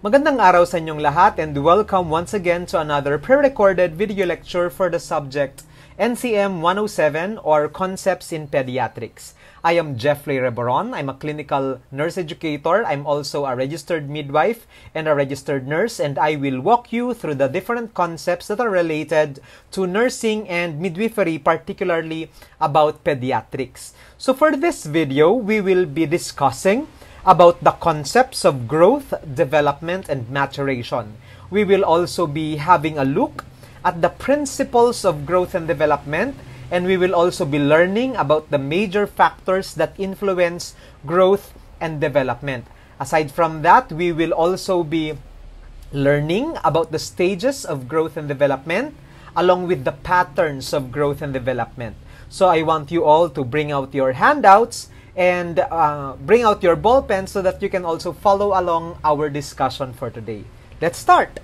Magandang araw sa inyong lahat and welcome once again to another pre-recorded video lecture for the subject NCM 107 or Concepts in Pediatrics. I am Jeffrey Reboron. I'm a clinical nurse educator. I'm also a registered midwife and a registered nurse and I will walk you through the different concepts that are related to nursing and midwifery particularly about pediatrics. So for this video, we will be discussing about the concepts of growth, development, and maturation. We will also be having a look at the principles of growth and development, and we will also be learning about the major factors that influence growth and development. Aside from that, we will also be learning about the stages of growth and development, along with the patterns of growth and development. So I want you all to bring out your handouts and uh, bring out your ballpen so that you can also follow along our discussion for today. Let's start!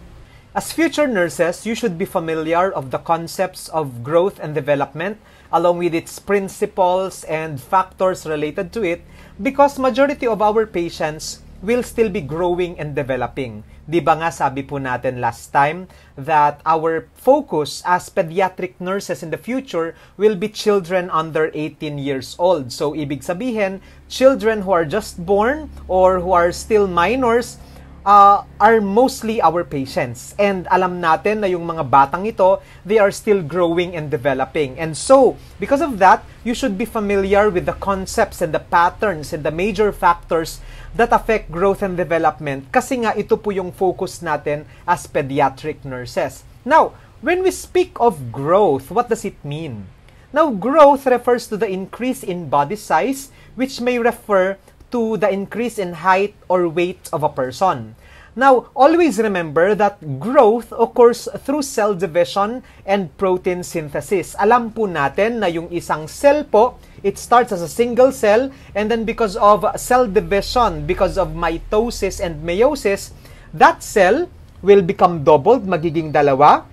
As future nurses, you should be familiar of the concepts of growth and development along with its principles and factors related to it because majority of our patients will still be growing and developing. Di ba nga sabi po natin last time that our focus as pediatric nurses in the future will be children under 18 years old. So ibig sabihin, children who are just born or who are still minors uh, are mostly our patients. And alam natin na yung mga batang ito, they are still growing and developing. And so, because of that, you should be familiar with the concepts and the patterns and the major factors that affect growth and development kasi nga ito po yung focus natin as pediatric nurses. Now, when we speak of growth, what does it mean? Now, growth refers to the increase in body size which may refer to the increase in height or weight of a person. Now, always remember that growth occurs through cell division and protein synthesis. Alam po natin na yung isang cell po, it starts as a single cell and then because of cell division, because of mitosis and meiosis, that cell will become doubled, magiging dalawa.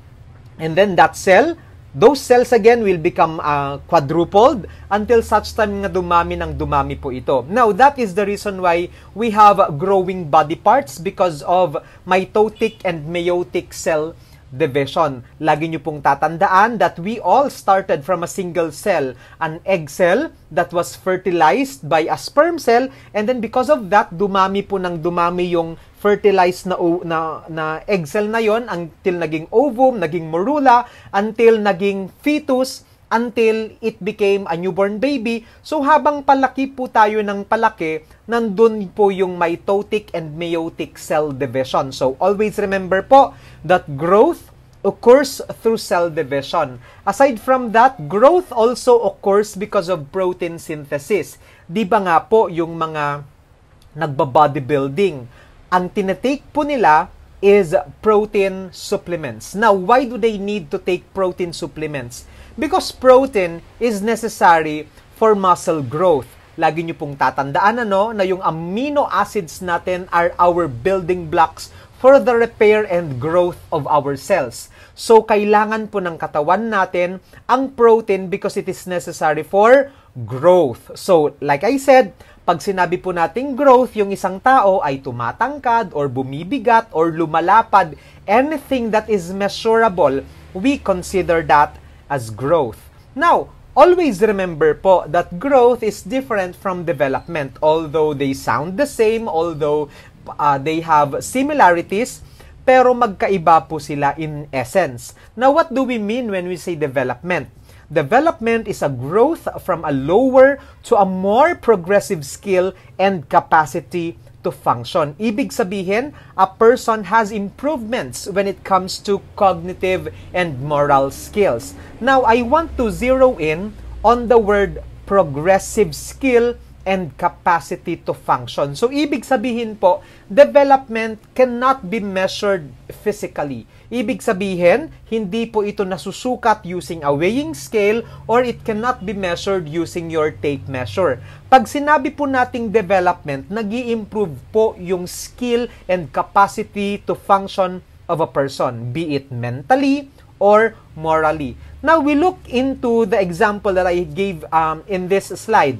And then that cell Those cells again will become uh, quadrupled until such time na dumami ng dumami po ito. Now, that is the reason why we have growing body parts because of mitotic and meiotic cell division. Lagi nyo pong tatandaan that we all started from a single cell, an egg cell that was fertilized by a sperm cell and then because of that, dumami po ng dumami yung fertilized na, na, na egg cell na yon until naging ovum, naging morula, until naging fetus, until it became a newborn baby. So habang palaki po tayo ng palaki, nandun po yung mitotic and meiotic cell division. So always remember po that growth occurs through cell division. Aside from that, growth also occurs because of protein synthesis. Di ba nga po yung mga nagba-bodybuilding, ang tinatake po nila is protein supplements. Now, why do they need to take protein supplements? Because protein is necessary for muscle growth. Lagi nyo pong tatandaan ano, na yung amino acids natin are our building blocks for the repair and growth of our cells. So, kailangan po ng katawan natin ang protein because it is necessary for growth. So, like I said, pag sinabi po nating growth, yung isang tao ay tumatangkad or bumibigat or lumalapad, anything that is measurable, we consider that as growth. Now, always remember po that growth is different from development. Although they sound the same, although uh, they have similarities, pero magkaiba po sila in essence. Now, what do we mean when we say development? Development is a growth from a lower to a more progressive skill and capacity to function. Ibig sabihin, a person has improvements when it comes to cognitive and moral skills. Now, I want to zero in on the word progressive skill and capacity to function. So, ibig sabihin po, development cannot be measured physically. Ibig sabihin, hindi po ito nasusukat using a weighing scale or it cannot be measured using your tape measure. Pag sinabi po nating development, nag improve po yung skill and capacity to function of a person, be it mentally or morally. Now, we look into the example that I gave um, in this slide.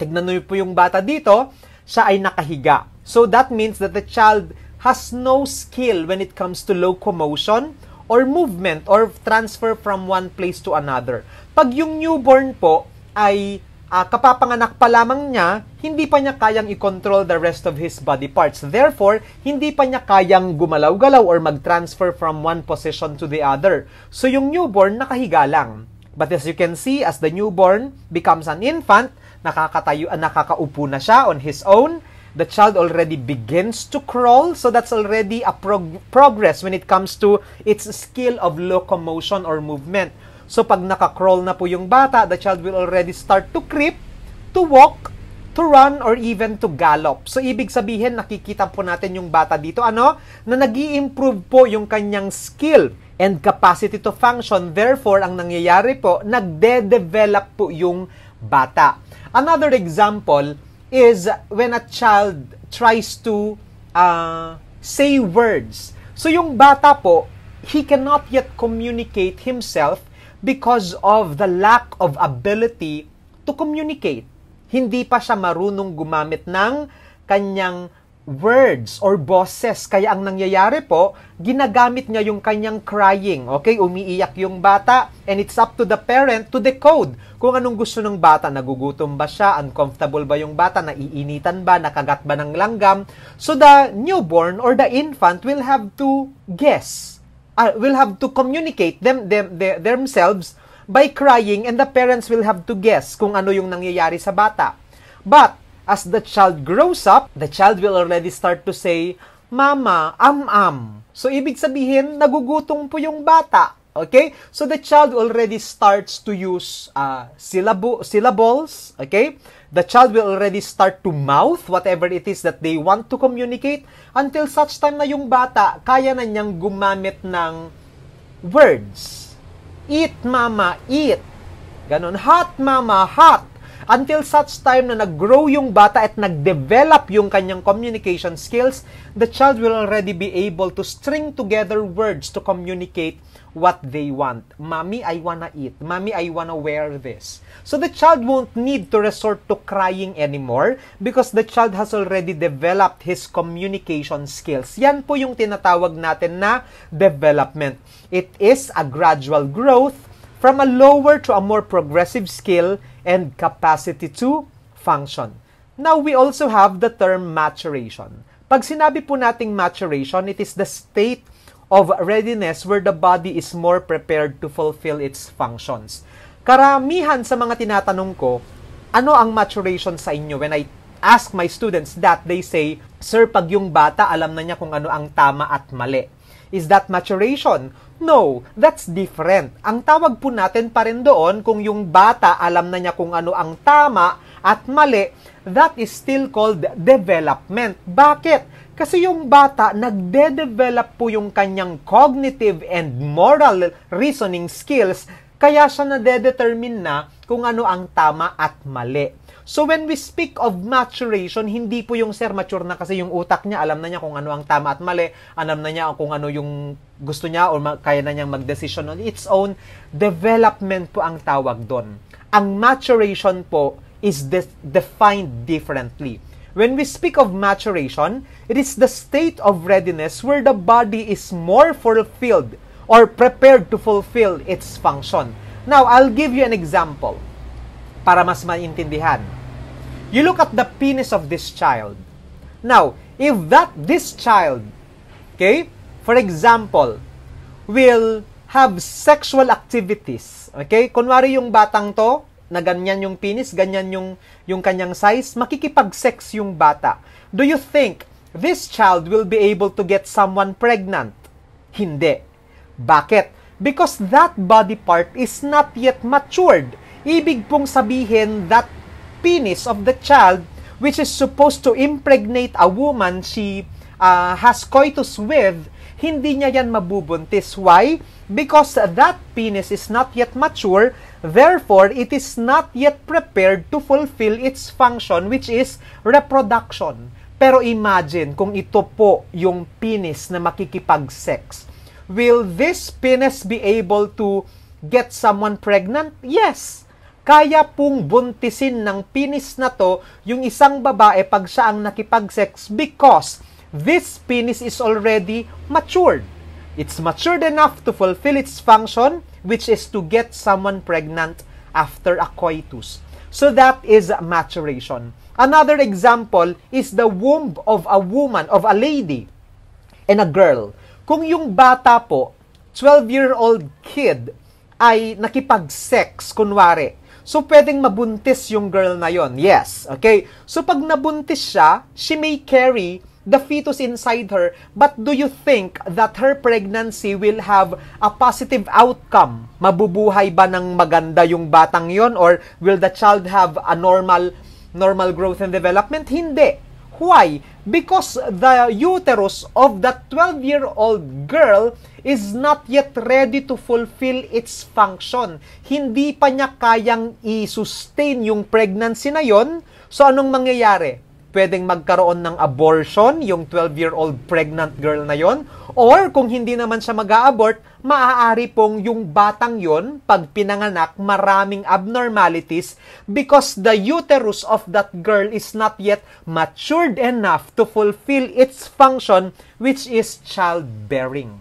Tignan nyo po yung bata dito, siya ay nakahiga. So that means that the child has no skill when it comes to locomotion or movement or transfer from one place to another. Pag yung newborn po ay uh, kapapanganak pa lamang niya, hindi pa niya kayang i-control the rest of his body parts. Therefore, hindi pa niya kayang gumalaw-galaw or mag-transfer from one position to the other. So yung newborn nakahiga lang. But as you can see, as the newborn becomes an infant, nakakatayo, ah, nakakaupo na siya on his own, the child already begins to crawl. So that's already a prog- progress when it comes to its skill of locomotion or movement. So pag naka-crawl na po yung bata, the child will already start to creep, to walk, to run or even to gallop. So ibig sabihin nakikita po natin yung bata dito ano na nag improve po yung kanyang skill and capacity to function. Therefore, ang nangyayari po, nagde-develop po yung bata. Another example, is when a child tries to uh, say words. So yung bata po, he cannot yet communicate himself because of the lack of ability to communicate. Hindi pa siya marunong gumamit ng kanyang words or bosses. Kaya ang nangyayari po, ginagamit niya yung kanyang crying. Okay, umiiyak yung bata and it's up to the parent to decode kung anong gusto ng bata. Nagugutom ba siya? Uncomfortable ba yung bata? Naiinitan ba? Nakagat ba ng langgam? So the newborn or the infant will have to guess. Uh, will have to communicate them, them, them themselves by crying and the parents will have to guess kung ano yung nangyayari sa bata. But As the child grows up, the child will already start to say, Mama, am-am. So, ibig sabihin, nagugutong po yung bata. Okay? So, the child already starts to use uh, ah, syllab- syllables. Okay? The child will already start to mouth whatever it is that they want to communicate until such time na yung bata, kaya na niyang gumamit ng words. Eat, mama, eat. Ganon. Hot, mama, hot until such time na nag-grow yung bata at nag-develop yung kanyang communication skills, the child will already be able to string together words to communicate what they want. Mommy, I wanna eat. Mommy, I wanna wear this. So the child won't need to resort to crying anymore because the child has already developed his communication skills. Yan po yung tinatawag natin na development. It is a gradual growth from a lower to a more progressive skill and capacity to function. Now, we also have the term maturation. Pag sinabi po nating maturation, it is the state of readiness where the body is more prepared to fulfill its functions. Karamihan sa mga tinatanong ko, ano ang maturation sa inyo? When I ask my students that, they say, Sir, pag yung bata, alam na niya kung ano ang tama at mali. Is that maturation? No, that's different. Ang tawag po natin pa rin doon kung yung bata alam na niya kung ano ang tama at mali, that is still called development. Bakit? Kasi yung bata, nagde-develop po yung kanyang cognitive and moral reasoning skills, kaya siya na determine na kung ano ang tama at mali. So when we speak of maturation, hindi po yung sir mature na kasi yung utak niya, alam na niya kung ano ang tama at mali, alam na niya kung ano yung gusto niya o kaya na niyang mag-decision on its own. Development po ang tawag doon. Ang maturation po is de- defined differently. When we speak of maturation, it is the state of readiness where the body is more fulfilled or prepared to fulfill its function. Now, I'll give you an example para mas maintindihan. You look at the penis of this child. Now, if that this child, okay, for example, will have sexual activities, okay? Kunwari yung batang to, na ganyan yung penis, ganyan yung, yung kanyang size, makikipag-sex yung bata. Do you think this child will be able to get someone pregnant? Hindi. Bakit? Because that body part is not yet matured Ibig pong sabihin that penis of the child which is supposed to impregnate a woman she uh, has coitus with, hindi niya yan mabubuntis. Why? Because that penis is not yet mature, therefore it is not yet prepared to fulfill its function which is reproduction. Pero imagine kung ito po yung penis na makikipag-sex. Will this penis be able to get someone pregnant? Yes kaya pong buntisin ng penis na to yung isang babae pag siya ang nakipag-sex because this penis is already matured. It's matured enough to fulfill its function, which is to get someone pregnant after a coitus. So that is maturation. Another example is the womb of a woman, of a lady and a girl. Kung yung bata po, 12-year-old kid, ay nakipag-sex, kunwari, So, pwedeng mabuntis yung girl na yon. Yes, okay? So, pag nabuntis siya, she may carry the fetus inside her, but do you think that her pregnancy will have a positive outcome? Mabubuhay ba ng maganda yung batang yon or will the child have a normal normal growth and development? Hindi. Why? because the uterus of that 12-year-old girl is not yet ready to fulfill its function. Hindi pa niya kayang i-sustain yung pregnancy na yon. So anong mangyayari? pwedeng magkaroon ng abortion yung 12-year-old pregnant girl na yon or kung hindi naman siya mag-aabort, maaari pong yung batang yon pag pinanganak maraming abnormalities because the uterus of that girl is not yet matured enough to fulfill its function which is childbearing.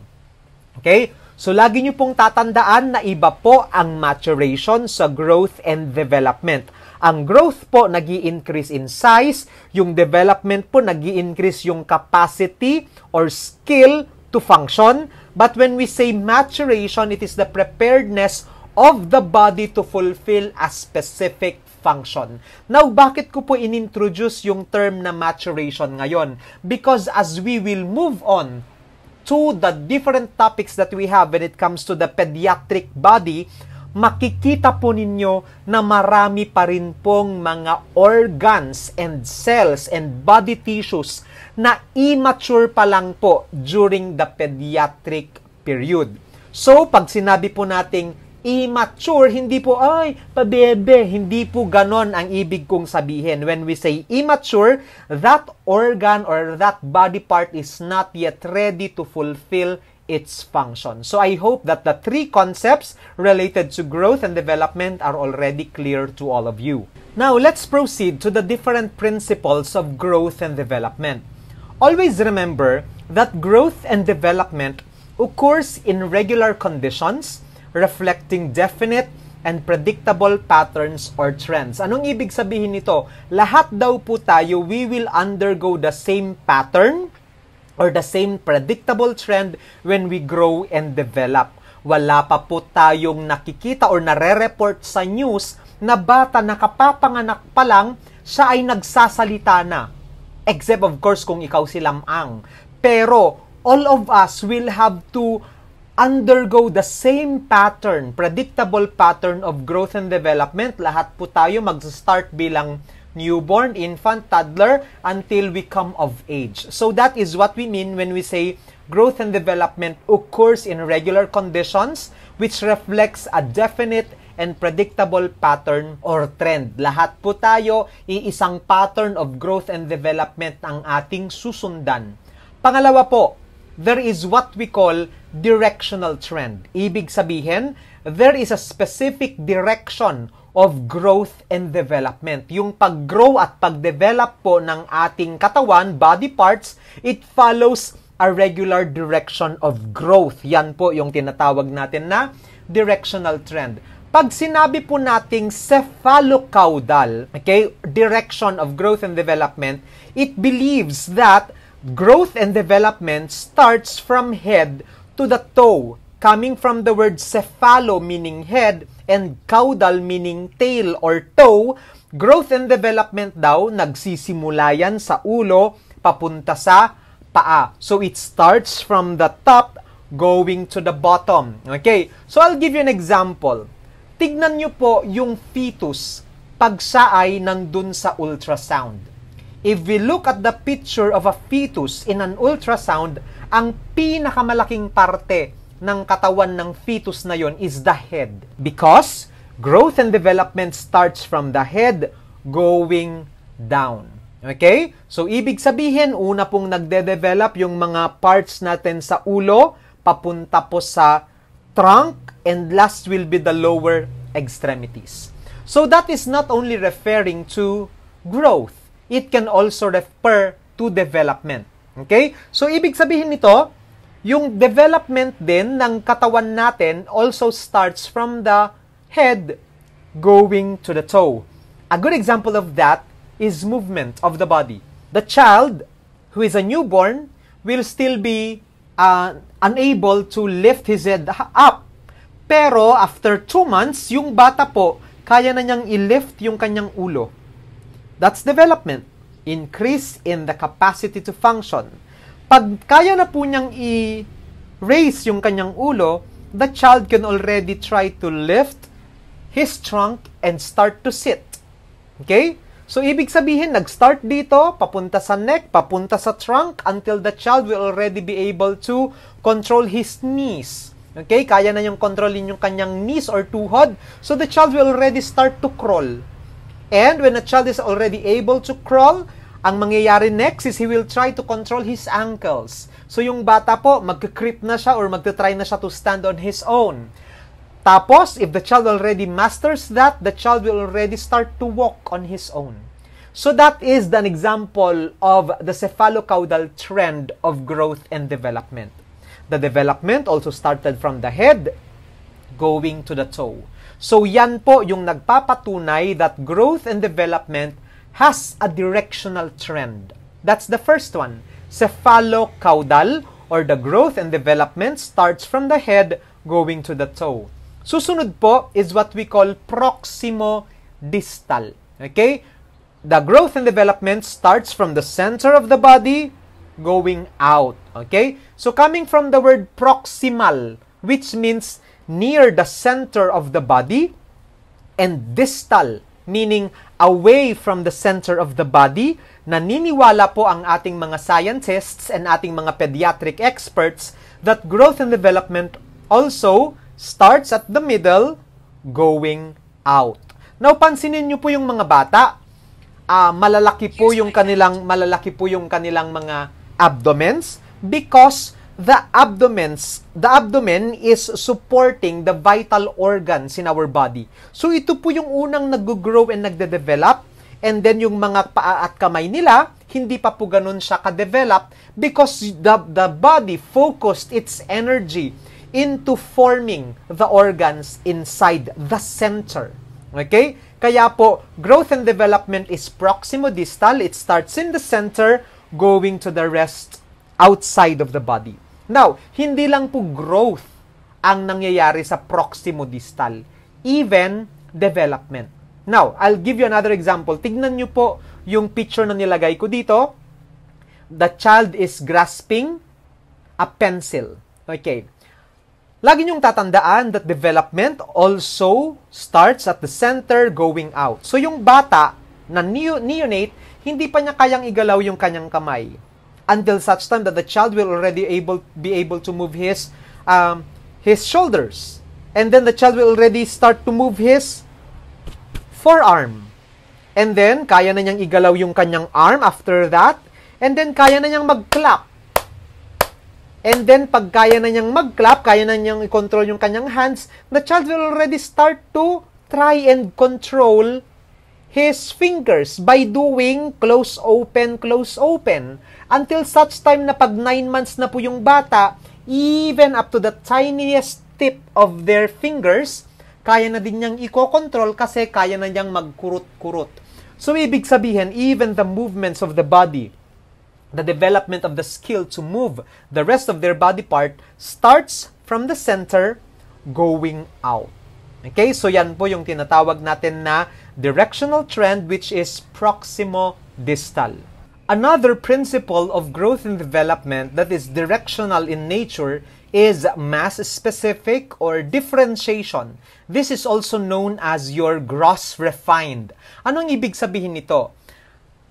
Okay? So, lagi niyo pong tatandaan na iba po ang maturation sa growth and development. Ang growth po nag increase in size, yung development po nag increase yung capacity or skill to function. But when we say maturation, it is the preparedness of the body to fulfill a specific function. Now, bakit ko po inintroduce yung term na maturation ngayon? Because as we will move on to the different topics that we have when it comes to the pediatric body, makikita po ninyo na marami pa rin pong mga organs and cells and body tissues na immature pa lang po during the pediatric period. So, pag sinabi po nating immature, hindi po, ay, pabebe, hindi po ganon ang ibig kong sabihin. When we say immature, that organ or that body part is not yet ready to fulfill its function. So I hope that the three concepts related to growth and development are already clear to all of you. Now let's proceed to the different principles of growth and development. Always remember that growth and development occurs in regular conditions reflecting definite and predictable patterns or trends. Anong ibig sabihin nito? Lahat daw po tayo, we will undergo the same pattern or the same predictable trend when we grow and develop. Wala pa po tayong nakikita or nare-report sa news na bata nakapapanganak pa lang, siya ay nagsasalita na. Except of course kung ikaw si Lamang. Pero all of us will have to undergo the same pattern, predictable pattern of growth and development. Lahat po tayo mag-start bilang newborn, infant, toddler, until we come of age. So that is what we mean when we say growth and development occurs in regular conditions which reflects a definite and predictable pattern or trend. Lahat po tayo, iisang pattern of growth and development ang ating susundan. Pangalawa po, there is what we call directional trend. Ibig sabihin, there is a specific direction of growth and development. Yung pag-grow at pag-develop po ng ating katawan, body parts, it follows a regular direction of growth. Yan po yung tinatawag natin na directional trend. Pag sinabi po nating cephalocaudal, okay, direction of growth and development, it believes that growth and development starts from head to the toe coming from the word cephalo meaning head and caudal meaning tail or toe, growth and development daw nagsisimula yan sa ulo papunta sa paa. So it starts from the top going to the bottom. Okay? So I'll give you an example. Tignan nyo po yung fetus pag siya ay nandun sa ultrasound. If we look at the picture of a fetus in an ultrasound, ang pinakamalaking parte ng katawan ng fetus na yon is the head. Because growth and development starts from the head going down. Okay? So, ibig sabihin, una pong nagde-develop yung mga parts natin sa ulo, papunta po sa trunk, and last will be the lower extremities. So, that is not only referring to growth, it can also refer to development. Okay? So, ibig sabihin nito, yung development din ng katawan natin also starts from the head going to the toe. A good example of that is movement of the body. The child who is a newborn will still be uh, unable to lift his head up. Pero after two months, yung bata po, kaya na niyang i-lift yung kanyang ulo. That's development. Increase in the capacity to function. Pag kaya na po niyang i-raise yung kanyang ulo, the child can already try to lift his trunk and start to sit. Okay? So, ibig sabihin, nag-start dito, papunta sa neck, papunta sa trunk, until the child will already be able to control his knees. Okay? Kaya na yung kontrolin yung kanyang knees or tuhod. So, the child will already start to crawl. And when a child is already able to crawl, ang mangyayari next is he will try to control his ankles. So yung bata po, magka-creep na siya or magta-try na siya to stand on his own. Tapos, if the child already masters that, the child will already start to walk on his own. So that is an example of the cephalocaudal trend of growth and development. The development also started from the head going to the toe. So yan po yung nagpapatunay that growth and development has a directional trend. That's the first one. Cephalocaudal or the growth and development starts from the head going to the toe. Susunod po is what we call proximo-distal. Okay? The growth and development starts from the center of the body going out. Okay? So coming from the word proximal, which means near the center of the body, and distal, meaning away from the center of the body, naniniwala po ang ating mga scientists and ating mga pediatric experts that growth and development also starts at the middle, going out. Now, pansinin niyo po yung mga bata. Uh, malalaki po yung kanilang malalaki po yung kanilang mga abdomens because the abdomen's the abdomen is supporting the vital organs in our body. So ito po yung unang nag-grow and nagde-develop and then yung mga paa at kamay nila hindi pa po ganun siya ka-develop because the the body focused its energy into forming the organs inside the center. Okay? Kaya po, growth and development is proximodistal. It starts in the center, going to the rest outside of the body. Now, hindi lang po growth ang nangyayari sa proximodistal, even development. Now, I'll give you another example. Tignan nyo po yung picture na nilagay ko dito. The child is grasping a pencil. Okay. Lagi niyong tatandaan that development also starts at the center going out. So yung bata na neonate, hindi pa niya kayang igalaw yung kanyang kamay until such time that the child will already able be able to move his um, his shoulders and then the child will already start to move his forearm and then kaya na niyang igalaw yung kanyang arm after that and then kaya na niyang mag-clap and then pag kaya na niyang mag-clap kaya na niyang i-control yung kanyang hands the child will already start to try and control his fingers by doing close open close open until such time na pag 9 months na po yung bata, even up to the tiniest tip of their fingers, kaya na din niyang i-control kasi kaya na niyang magkurot-kurot. So ibig sabihin, even the movements of the body, the development of the skill to move the rest of their body part starts from the center going out. Okay, so yan po yung tinatawag natin na directional trend which is proximo distal. Another principle of growth and development that is directional in nature is mass specific or differentiation. This is also known as your gross refined. Anong ibig sabihin nito?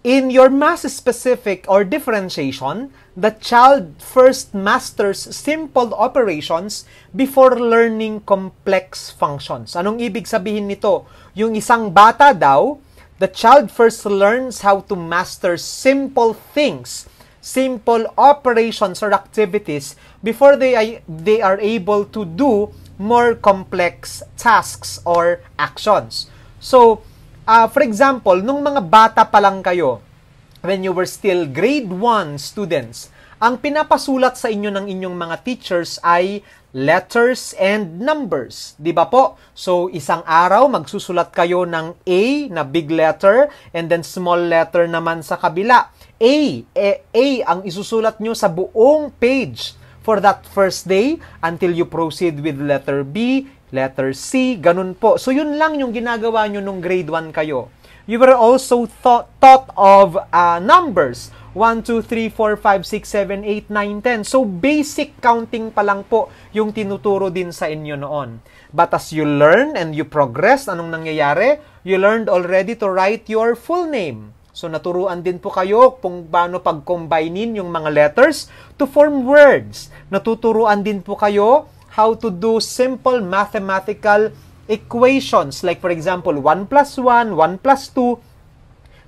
In your mass specific or differentiation, the child first masters simple operations before learning complex functions. Anong ibig sabihin nito? Yung isang bata daw, The child first learns how to master simple things, simple operations or activities before they, they are able to do more complex tasks or actions. So, uh, for example, nung mga bata pa lang kayo, when you were still grade 1 students, ang pinapasulat sa inyo ng inyong mga teachers ay letters and numbers, 'di ba po? So isang araw magsusulat kayo ng A na big letter and then small letter naman sa kabila. A, A, eh, A ang isusulat nyo sa buong page for that first day until you proceed with letter B, letter C, ganun po. So yun lang yung ginagawa nyo nung grade 1 kayo. You were also thought, thought of uh, numbers 1, 2, 3, 4, 5, 6, 7, 8, 9, 10. So, basic counting pa lang po yung tinuturo din sa inyo noon. But as you learn and you progress, anong nangyayari? You learned already to write your full name. So, naturuan din po kayo kung paano pag-combinein yung mga letters to form words. Natuturuan din po kayo how to do simple mathematical equations. Like, for example, 1 plus 1, 1 plus 2,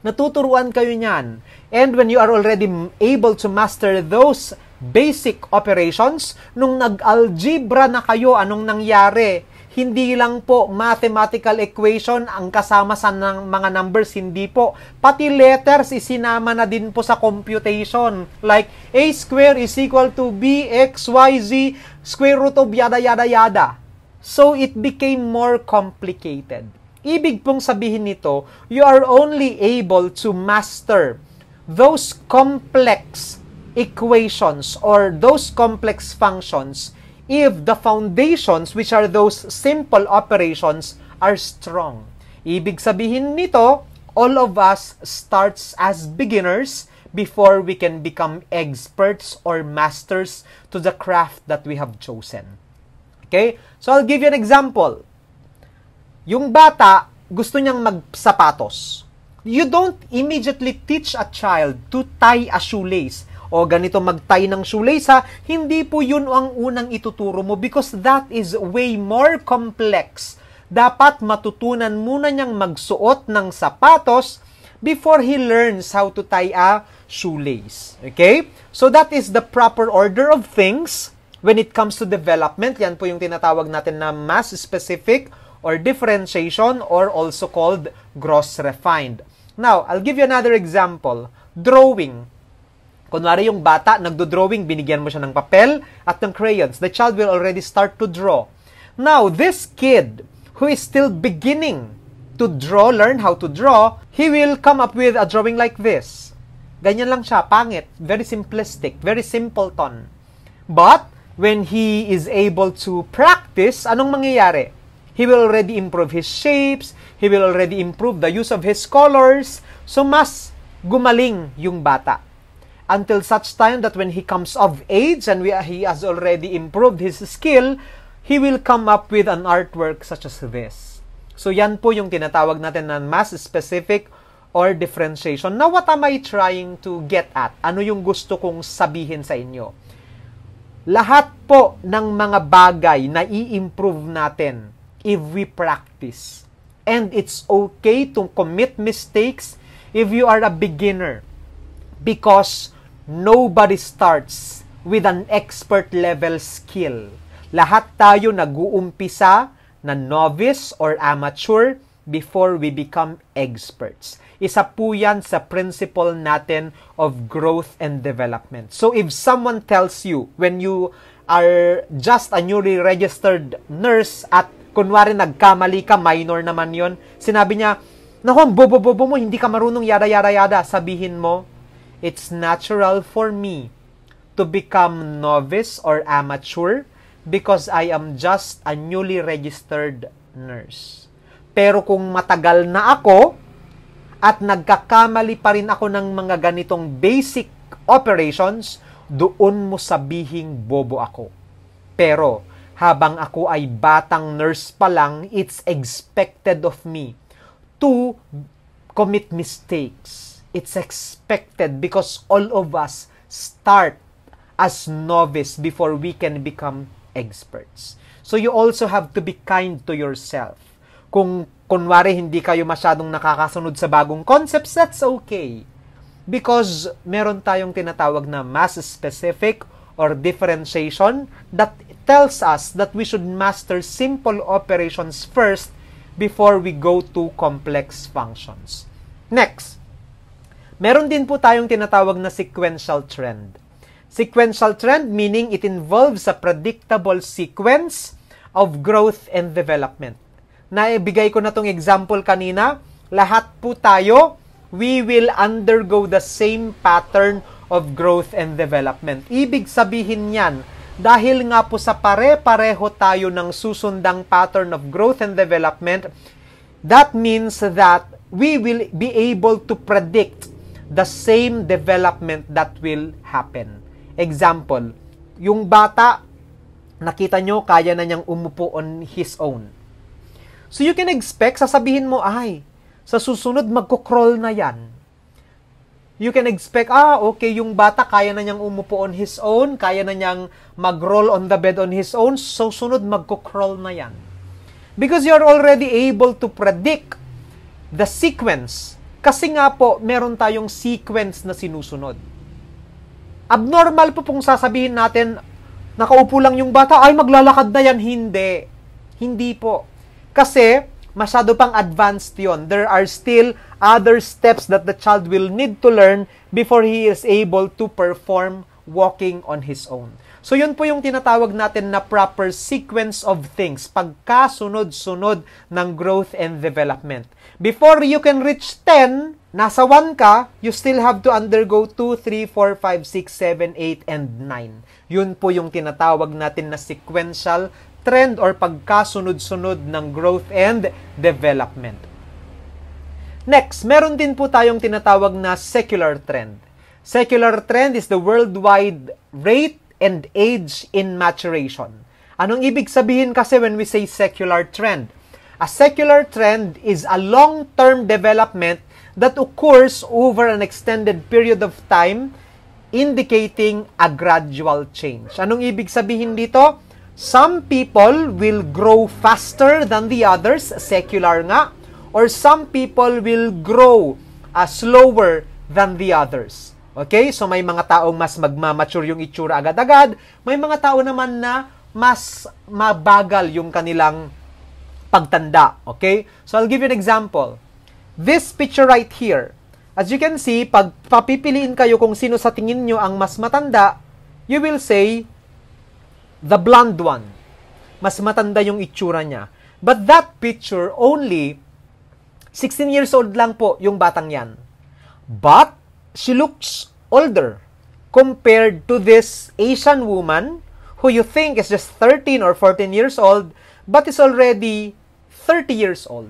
Natuturuan kayo niyan. And when you are already able to master those basic operations, nung nag-algebra na kayo, anong nangyari? Hindi lang po mathematical equation ang kasama sa ng mga numbers, hindi po. Pati letters isinama na din po sa computation. Like, a square is equal to b, x, y, z, square root of yada, yada, yada. So, it became more complicated. Ibig pong sabihin nito, you are only able to master those complex equations or those complex functions if the foundations, which are those simple operations, are strong. Ibig sabihin nito, all of us starts as beginners before we can become experts or masters to the craft that we have chosen. Okay? So I'll give you an example. Yung bata, gusto niyang magsapatos. You don't immediately teach a child to tie a shoelace o ganito mag-tie ng shoelace ha, hindi po yun ang unang ituturo mo because that is way more complex. Dapat matutunan muna niyang magsuot ng sapatos before he learns how to tie a shoelace. Okay? So that is the proper order of things when it comes to development. Yan po yung tinatawag natin na mass-specific or differentiation or also called gross refined. Now, I'll give you another example. Drawing. Kunwari yung bata, nagdo-drawing, binigyan mo siya ng papel at ng crayons. The child will already start to draw. Now, this kid who is still beginning to draw, learn how to draw, he will come up with a drawing like this. Ganyan lang siya, pangit, very simplistic, very simpleton. But, when he is able to practice, anong mangyayari? He will already improve his shapes. He will already improve the use of his colors. So mas gumaling yung bata. Until such time that when he comes of age and we, he has already improved his skill, he will come up with an artwork such as this. So yan po yung tinatawag natin na mass-specific or differentiation. Now, what am I trying to get at? Ano yung gusto kong sabihin sa inyo? Lahat po ng mga bagay na i-improve natin if we practice. And it's okay to commit mistakes if you are a beginner because nobody starts with an expert level skill. Lahat tayo nag-uumpisa na novice or amateur before we become experts. Isa po yan sa principle natin of growth and development. So if someone tells you when you are just a newly registered nurse at Kunwari nagkamali ka, minor naman yon. Sinabi niya, Naku, bobo-bobo mo, hindi ka marunong yada yada yada. Sabihin mo, it's natural for me to become novice or amateur because I am just a newly registered nurse. Pero kung matagal na ako at nagkakamali pa rin ako ng mga ganitong basic operations, doon mo sabihing bobo ako. Pero habang ako ay batang nurse pa lang, it's expected of me to commit mistakes. It's expected because all of us start as novice before we can become experts. So you also have to be kind to yourself. Kung kunwari hindi kayo masyadong nakakasunod sa bagong concepts, that's okay. Because meron tayong tinatawag na mass specific or differentiation that tells us that we should master simple operations first before we go to complex functions. Next, meron din po tayong tinatawag na sequential trend. Sequential trend meaning it involves a predictable sequence of growth and development. Naibigay ko na tong example kanina, lahat po tayo, we will undergo the same pattern of growth and development. Ibig sabihin niyan, dahil nga po sa pare-pareho tayo ng susundang pattern of growth and development, that means that we will be able to predict the same development that will happen. Example, yung bata, nakita nyo, kaya na niyang umupo on his own. So you can expect, sasabihin mo, ay, sa susunod magkocrawl na yan you can expect, ah, okay, yung bata kaya na niyang umupo on his own, kaya na niyang mag-roll on the bed on his own, so sunod magko-crawl na yan. Because you're already able to predict the sequence. Kasi nga po, meron tayong sequence na sinusunod. Abnormal po pong sasabihin natin, nakaupo lang yung bata, ay maglalakad na yan. Hindi. Hindi po. Kasi, masyado pang advanced yon. There are still other steps that the child will need to learn before he is able to perform walking on his own. So yun po yung tinatawag natin na proper sequence of things, pagkasunod-sunod ng growth and development. Before you can reach 10, nasa 1 ka, you still have to undergo 2, 3, 4, 5, 6, 7, 8, and 9. Yun po yung tinatawag natin na sequential trend or pagkasunod-sunod ng growth and development. Next, meron din po tayong tinatawag na secular trend. Secular trend is the worldwide rate and age in maturation. Anong ibig sabihin kasi when we say secular trend? A secular trend is a long-term development that occurs over an extended period of time indicating a gradual change. Anong ibig sabihin dito? Some people will grow faster than the others, secular nga, or some people will grow uh, slower than the others. Okay? So may mga taong mas magmamature yung itsura agad-agad, may mga tao naman na mas mabagal yung kanilang pagtanda. Okay? So I'll give you an example. This picture right here. As you can see, pag papipiliin kayo kung sino sa tingin nyo ang mas matanda, you will say the blonde one. Mas matanda yung itsura niya. But that picture only 16 years old lang po yung batang yan. But she looks older compared to this Asian woman who you think is just 13 or 14 years old but is already 30 years old.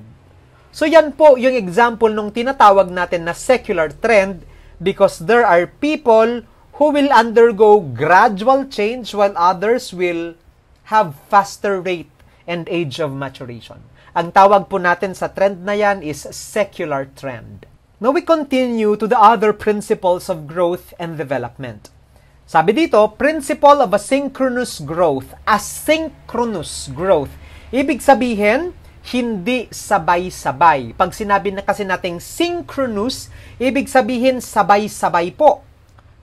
So yan po yung example nung tinatawag natin na secular trend because there are people who will undergo gradual change while others will have faster rate and age of maturation. Ang tawag po natin sa trend na yan is secular trend. Now we continue to the other principles of growth and development. Sabi dito, principle of asynchronous growth. Asynchronous growth. Ibig sabihin, hindi sabay-sabay. Pag sinabi na kasi nating synchronous, ibig sabihin sabay-sabay po.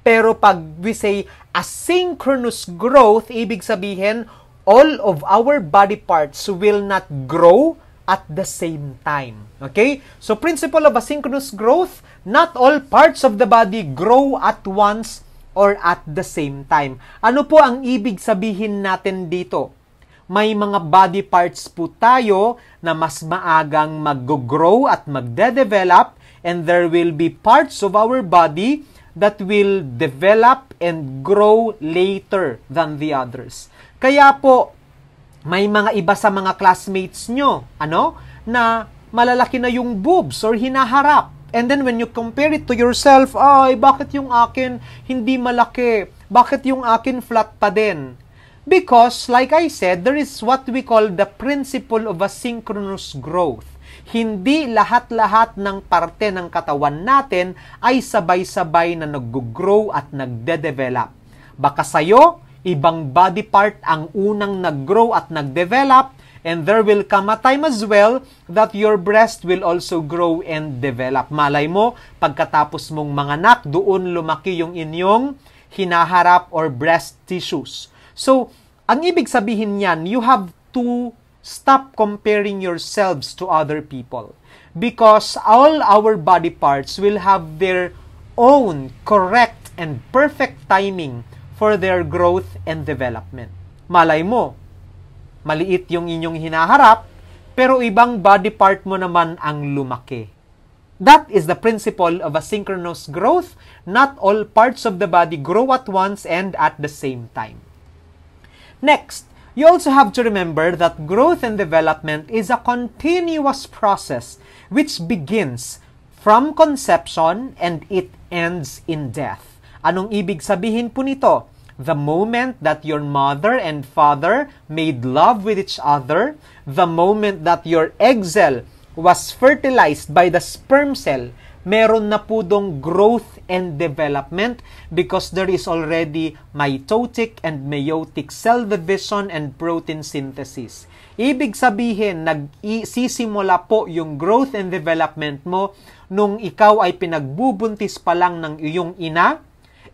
Pero pag we say asynchronous growth, ibig sabihin, all of our body parts will not grow at the same time. Okay? So, principle of asynchronous growth, not all parts of the body grow at once or at the same time. Ano po ang ibig sabihin natin dito? May mga body parts po tayo na mas maagang mag-grow at magde-develop and there will be parts of our body that will develop and grow later than the others. Kaya po, may mga iba sa mga classmates nyo, ano, na malalaki na yung boobs or hinaharap. And then when you compare it to yourself, ay, bakit yung akin hindi malaki? Bakit yung akin flat pa din? Because, like I said, there is what we call the principle of asynchronous growth hindi lahat-lahat ng parte ng katawan natin ay sabay-sabay na nag-grow at nagde-develop. Baka sa'yo, ibang body part ang unang nag-grow at nag-develop, And there will come a time as well that your breast will also grow and develop. Malay mo, pagkatapos mong manganak, doon lumaki yung inyong hinaharap or breast tissues. So, ang ibig sabihin niyan, you have two Stop comparing yourselves to other people because all our body parts will have their own correct and perfect timing for their growth and development. Malay mo, maliit yung inyong hinaharap, pero ibang body part mo naman ang lumaki. That is the principle of asynchronous growth. Not all parts of the body grow at once and at the same time. Next, You also have to remember that growth and development is a continuous process which begins from conception and it ends in death. Anong ibig sabihin po nito? The moment that your mother and father made love with each other, the moment that your egg cell was fertilized by the sperm cell, meron na po dong growth and development because there is already mitotic and meiotic cell division and protein synthesis. Ibig sabihin, nagsisimula po yung growth and development mo nung ikaw ay pinagbubuntis pa lang ng iyong ina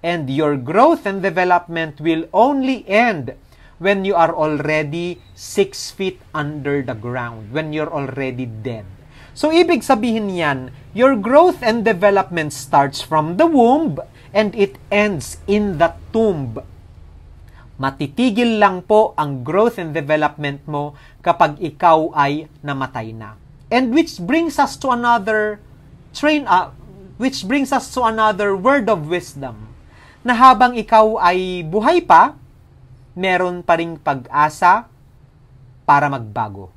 and your growth and development will only end when you are already 6 feet under the ground, when you're already dead. So ibig sabihin niyan, your growth and development starts from the womb and it ends in the tomb. Matitigil lang po ang growth and development mo kapag ikaw ay namatay na. And which brings us to another train up, uh, ah, which brings us to another word of wisdom na habang ikaw ay buhay pa, meron pa ring pag-asa para magbago.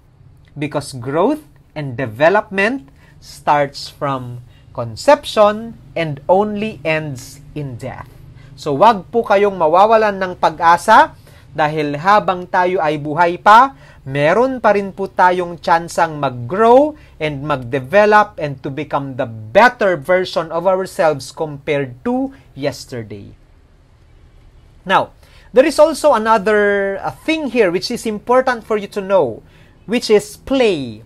Because growth and development starts from conception and only ends in death. So wag po kayong mawawalan ng pag-asa dahil habang tayo ay buhay pa, meron pa rin po tayong tsansang mag-grow and mag-develop and to become the better version of ourselves compared to yesterday. Now, there is also another uh, thing here which is important for you to know, which is play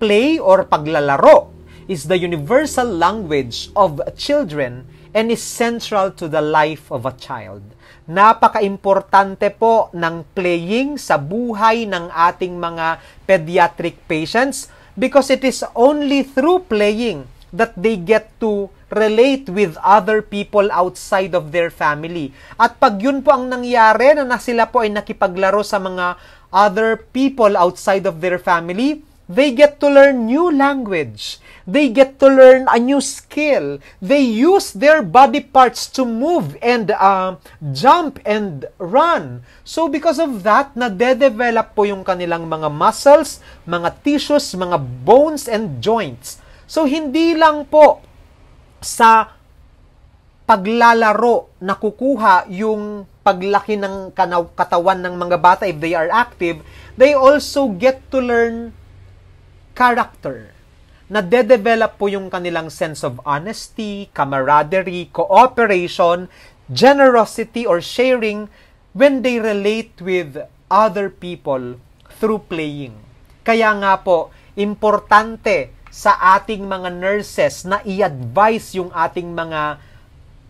play or paglalaro is the universal language of children and is central to the life of a child. Napaka-importante po ng playing sa buhay ng ating mga pediatric patients because it is only through playing that they get to relate with other people outside of their family. At pag yun po ang nangyari na sila po ay nakipaglaro sa mga other people outside of their family, They get to learn new language. They get to learn a new skill. They use their body parts to move and uh, jump and run. So because of that, nade-develop po yung kanilang mga muscles, mga tissues, mga bones and joints. So hindi lang po sa paglalaro nakukuha yung paglaki ng katawan ng mga bata if they are active, they also get to learn character na de-develop po yung kanilang sense of honesty, camaraderie, cooperation, generosity or sharing when they relate with other people through playing. Kaya nga po, importante sa ating mga nurses na i-advise yung ating mga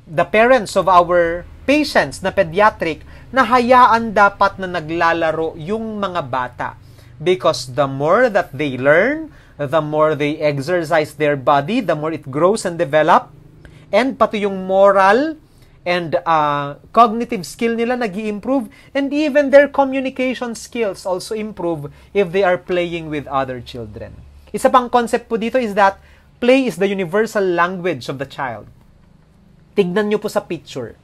the parents of our patients na pediatric na hayaan dapat na naglalaro yung mga bata because the more that they learn, the more they exercise their body, the more it grows and develop. And pati yung moral and uh, cognitive skill nila nag improve and even their communication skills also improve if they are playing with other children. Isa pang concept po dito is that play is the universal language of the child. Tignan nyo po sa picture.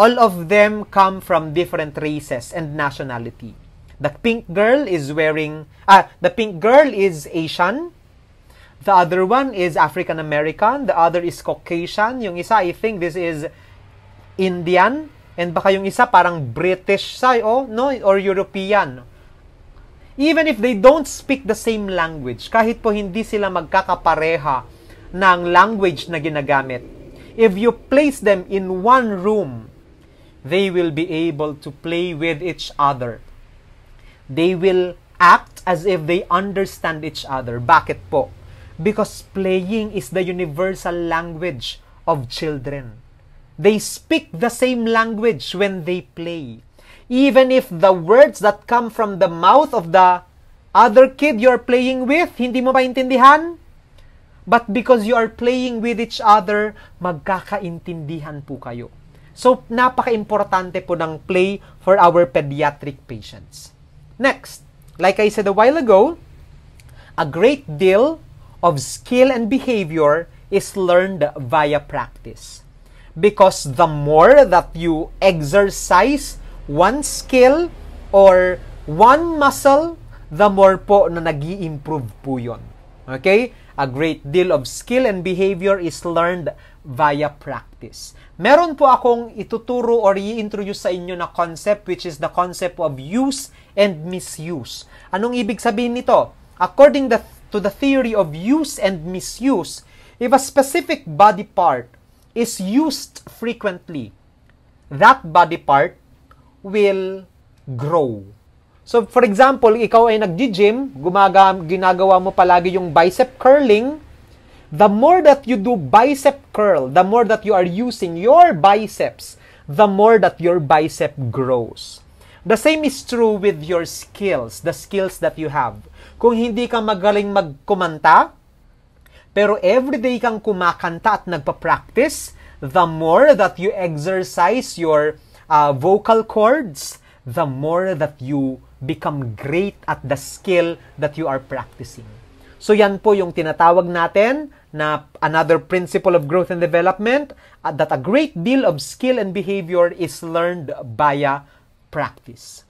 All of them come from different races and nationality. The pink girl is wearing, ah, the pink girl is Asian. The other one is African American. The other is Caucasian. Yung isa, I think this is Indian. And baka yung isa parang British sa, oh, no? Or European. Even if they don't speak the same language, kahit po hindi sila magkakapareha ng language na ginagamit, if you place them in one room, they will be able to play with each other. They will act as if they understand each other. Bakit po? Because playing is the universal language of children. They speak the same language when they play. Even if the words that come from the mouth of the other kid you're playing with, hindi mo maintindihan? But because you are playing with each other, magkakaintindihan po kayo. So, napaka-importante po ng play for our pediatric patients. Next, like I said a while ago, a great deal of skill and behavior is learned via practice. Because the more that you exercise one skill or one muscle, the more po na nag improve po yun. Okay? A great deal of skill and behavior is learned via practice. Meron po akong ituturo or i-introduce sa inyo na concept which is the concept of use and misuse. Anong ibig sabihin nito? According the, to the theory of use and misuse, if a specific body part is used frequently, that body part will grow So, for example, ikaw ay nag-gym, gumagam, ginagawa mo palagi yung bicep curling, the more that you do bicep curl, the more that you are using your biceps, the more that your bicep grows. The same is true with your skills, the skills that you have. Kung hindi ka magaling magkumanta, pero everyday kang kumakanta at nagpa-practice, the more that you exercise your uh, vocal cords, the more that you become great at the skill that you are practicing. So yan po yung tinatawag natin na another principle of growth and development uh, that a great deal of skill and behavior is learned via practice.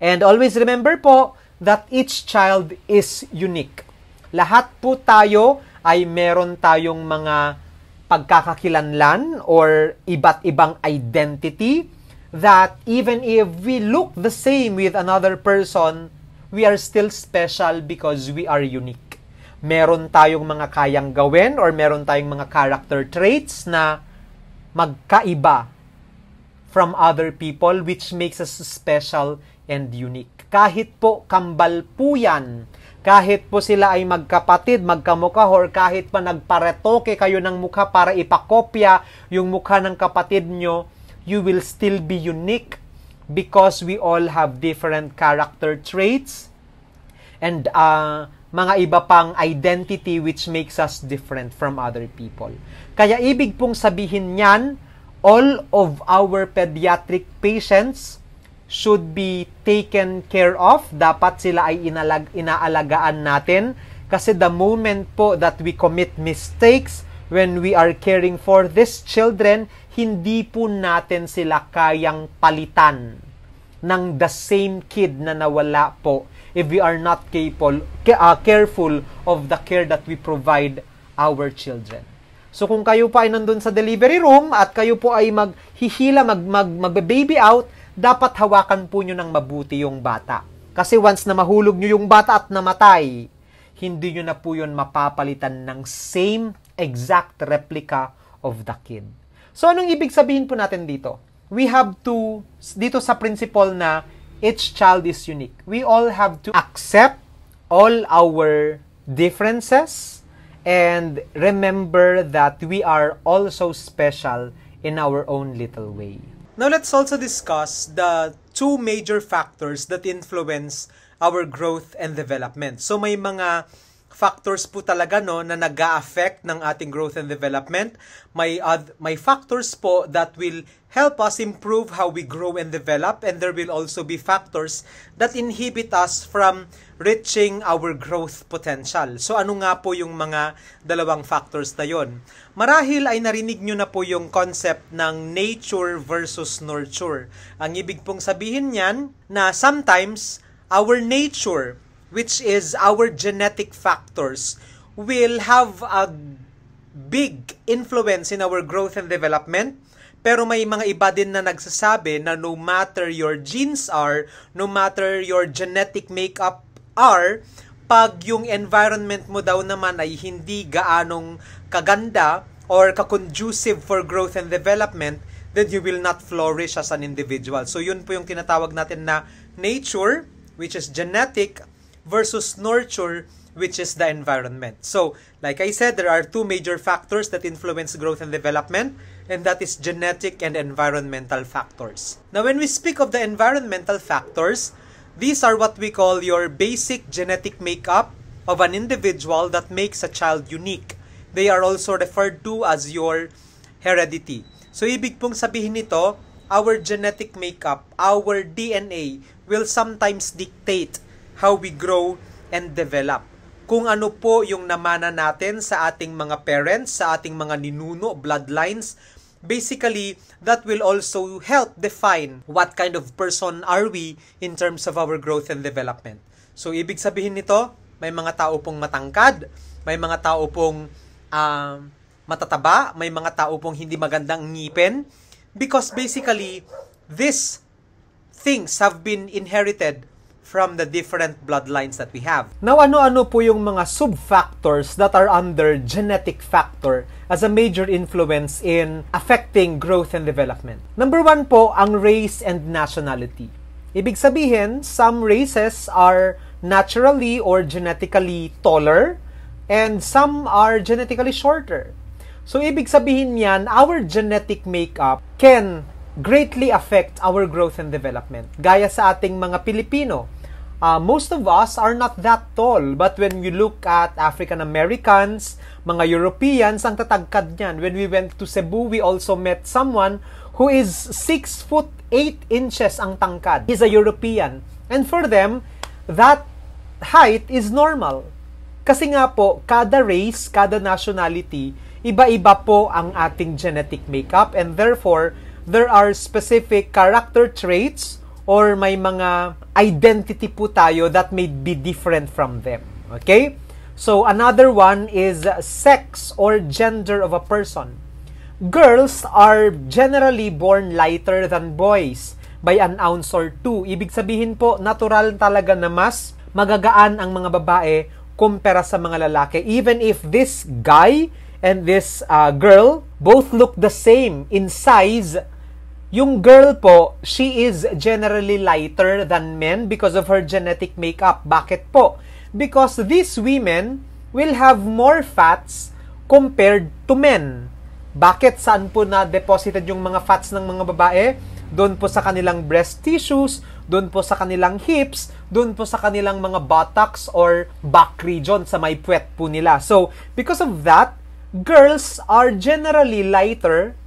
And always remember po that each child is unique. Lahat po tayo ay meron tayong mga pagkakakilanlan or iba't ibang identity that even if we look the same with another person, we are still special because we are unique. Meron tayong mga kayang gawin or meron tayong mga character traits na magkaiba from other people which makes us special and unique. Kahit po kambal po yan, kahit po sila ay magkapatid, magkamukha, or kahit pa nagparetoke kayo ng mukha para ipakopya yung mukha ng kapatid nyo, you will still be unique because we all have different character traits and uh, mga iba pang identity which makes us different from other people. Kaya ibig pong sabihin niyan, all of our pediatric patients should be taken care of. Dapat sila ay inalag inaalagaan natin kasi the moment po that we commit mistakes when we are caring for these children, hindi po natin sila kayang palitan ng the same kid na nawala po if we are not capable, uh, careful of the care that we provide our children. So kung kayo pa ay nandun sa delivery room at kayo po ay maghihila, mag, mag, magbe-baby out, dapat hawakan po nyo ng mabuti yung bata. Kasi once na mahulog nyo yung bata at namatay, hindi nyo na po yun mapapalitan ng same exact replica of the kid. So anong ibig sabihin po natin dito? We have to, dito sa principle na each child is unique, we all have to accept all our differences and remember that we are also special in our own little way. Now let's also discuss the two major factors that influence our growth and development. So may mga factors po talaga no na nag affect ng ating growth and development. May uh, may factors po that will help us improve how we grow and develop and there will also be factors that inhibit us from reaching our growth potential. So ano nga po yung mga dalawang factors na yon? Marahil ay narinig nyo na po yung concept ng nature versus nurture. Ang ibig pong sabihin niyan na sometimes our nature which is our genetic factors, will have a big influence in our growth and development. Pero may mga iba din na nagsasabi na no matter your genes are, no matter your genetic makeup are, pag yung environment mo daw naman ay hindi gaanong kaganda or ka-conducive for growth and development, then you will not flourish as an individual. So yun po yung tinatawag natin na nature, which is genetic, versus nurture, which is the environment. So, like I said, there are two major factors that influence growth and development, and that is genetic and environmental factors. Now, when we speak of the environmental factors, these are what we call your basic genetic makeup of an individual that makes a child unique. They are also referred to as your heredity. So, ibig pong sabihin nito, our genetic makeup, our DNA, will sometimes dictate how we grow and develop. Kung ano po yung namana natin sa ating mga parents, sa ating mga ninuno, bloodlines, basically, that will also help define what kind of person are we in terms of our growth and development. So, ibig sabihin nito, may mga tao pong matangkad, may mga tao pong uh, matataba, may mga tao pong hindi magandang ngipin, because basically, these things have been inherited from the different bloodlines that we have. Now, ano-ano po yung mga sub-factors that are under genetic factor as a major influence in affecting growth and development? Number one po, ang race and nationality. Ibig sabihin, some races are naturally or genetically taller and some are genetically shorter. So, ibig sabihin niyan, our genetic makeup can greatly affect our growth and development. Gaya sa ating mga Pilipino, Uh, most of us are not that tall, but when we look at African Americans, mga Europeans, ang tatagkad niyan. When we went to Cebu, we also met someone who is 6 foot 8 inches ang tangkad. He's a European. And for them, that height is normal. Kasi nga po, kada race, kada nationality, iba-iba po ang ating genetic makeup and therefore, there are specific character traits or may mga identity po tayo that may be different from them. Okay? So, another one is sex or gender of a person. Girls are generally born lighter than boys by an ounce or two. Ibig sabihin po, natural talaga na mas magagaan ang mga babae kumpara sa mga lalaki. Even if this guy and this uh, girl both look the same in size, yung girl po, she is generally lighter than men because of her genetic makeup. Bakit po? Because these women will have more fats compared to men. Bakit? Saan po na-deposited yung mga fats ng mga babae? Doon po sa kanilang breast tissues, doon po sa kanilang hips, doon po sa kanilang mga buttocks or back region sa may puwet po nila. So, because of that, girls are generally lighter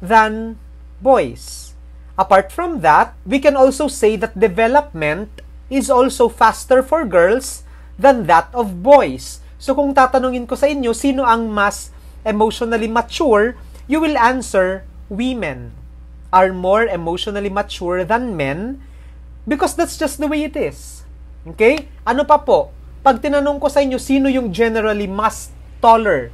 than boys. Apart from that, we can also say that development is also faster for girls than that of boys. So kung tatanungin ko sa inyo, sino ang mas emotionally mature, you will answer women are more emotionally mature than men because that's just the way it is. Okay? Ano pa po? Pag tinanong ko sa inyo, sino yung generally mas taller?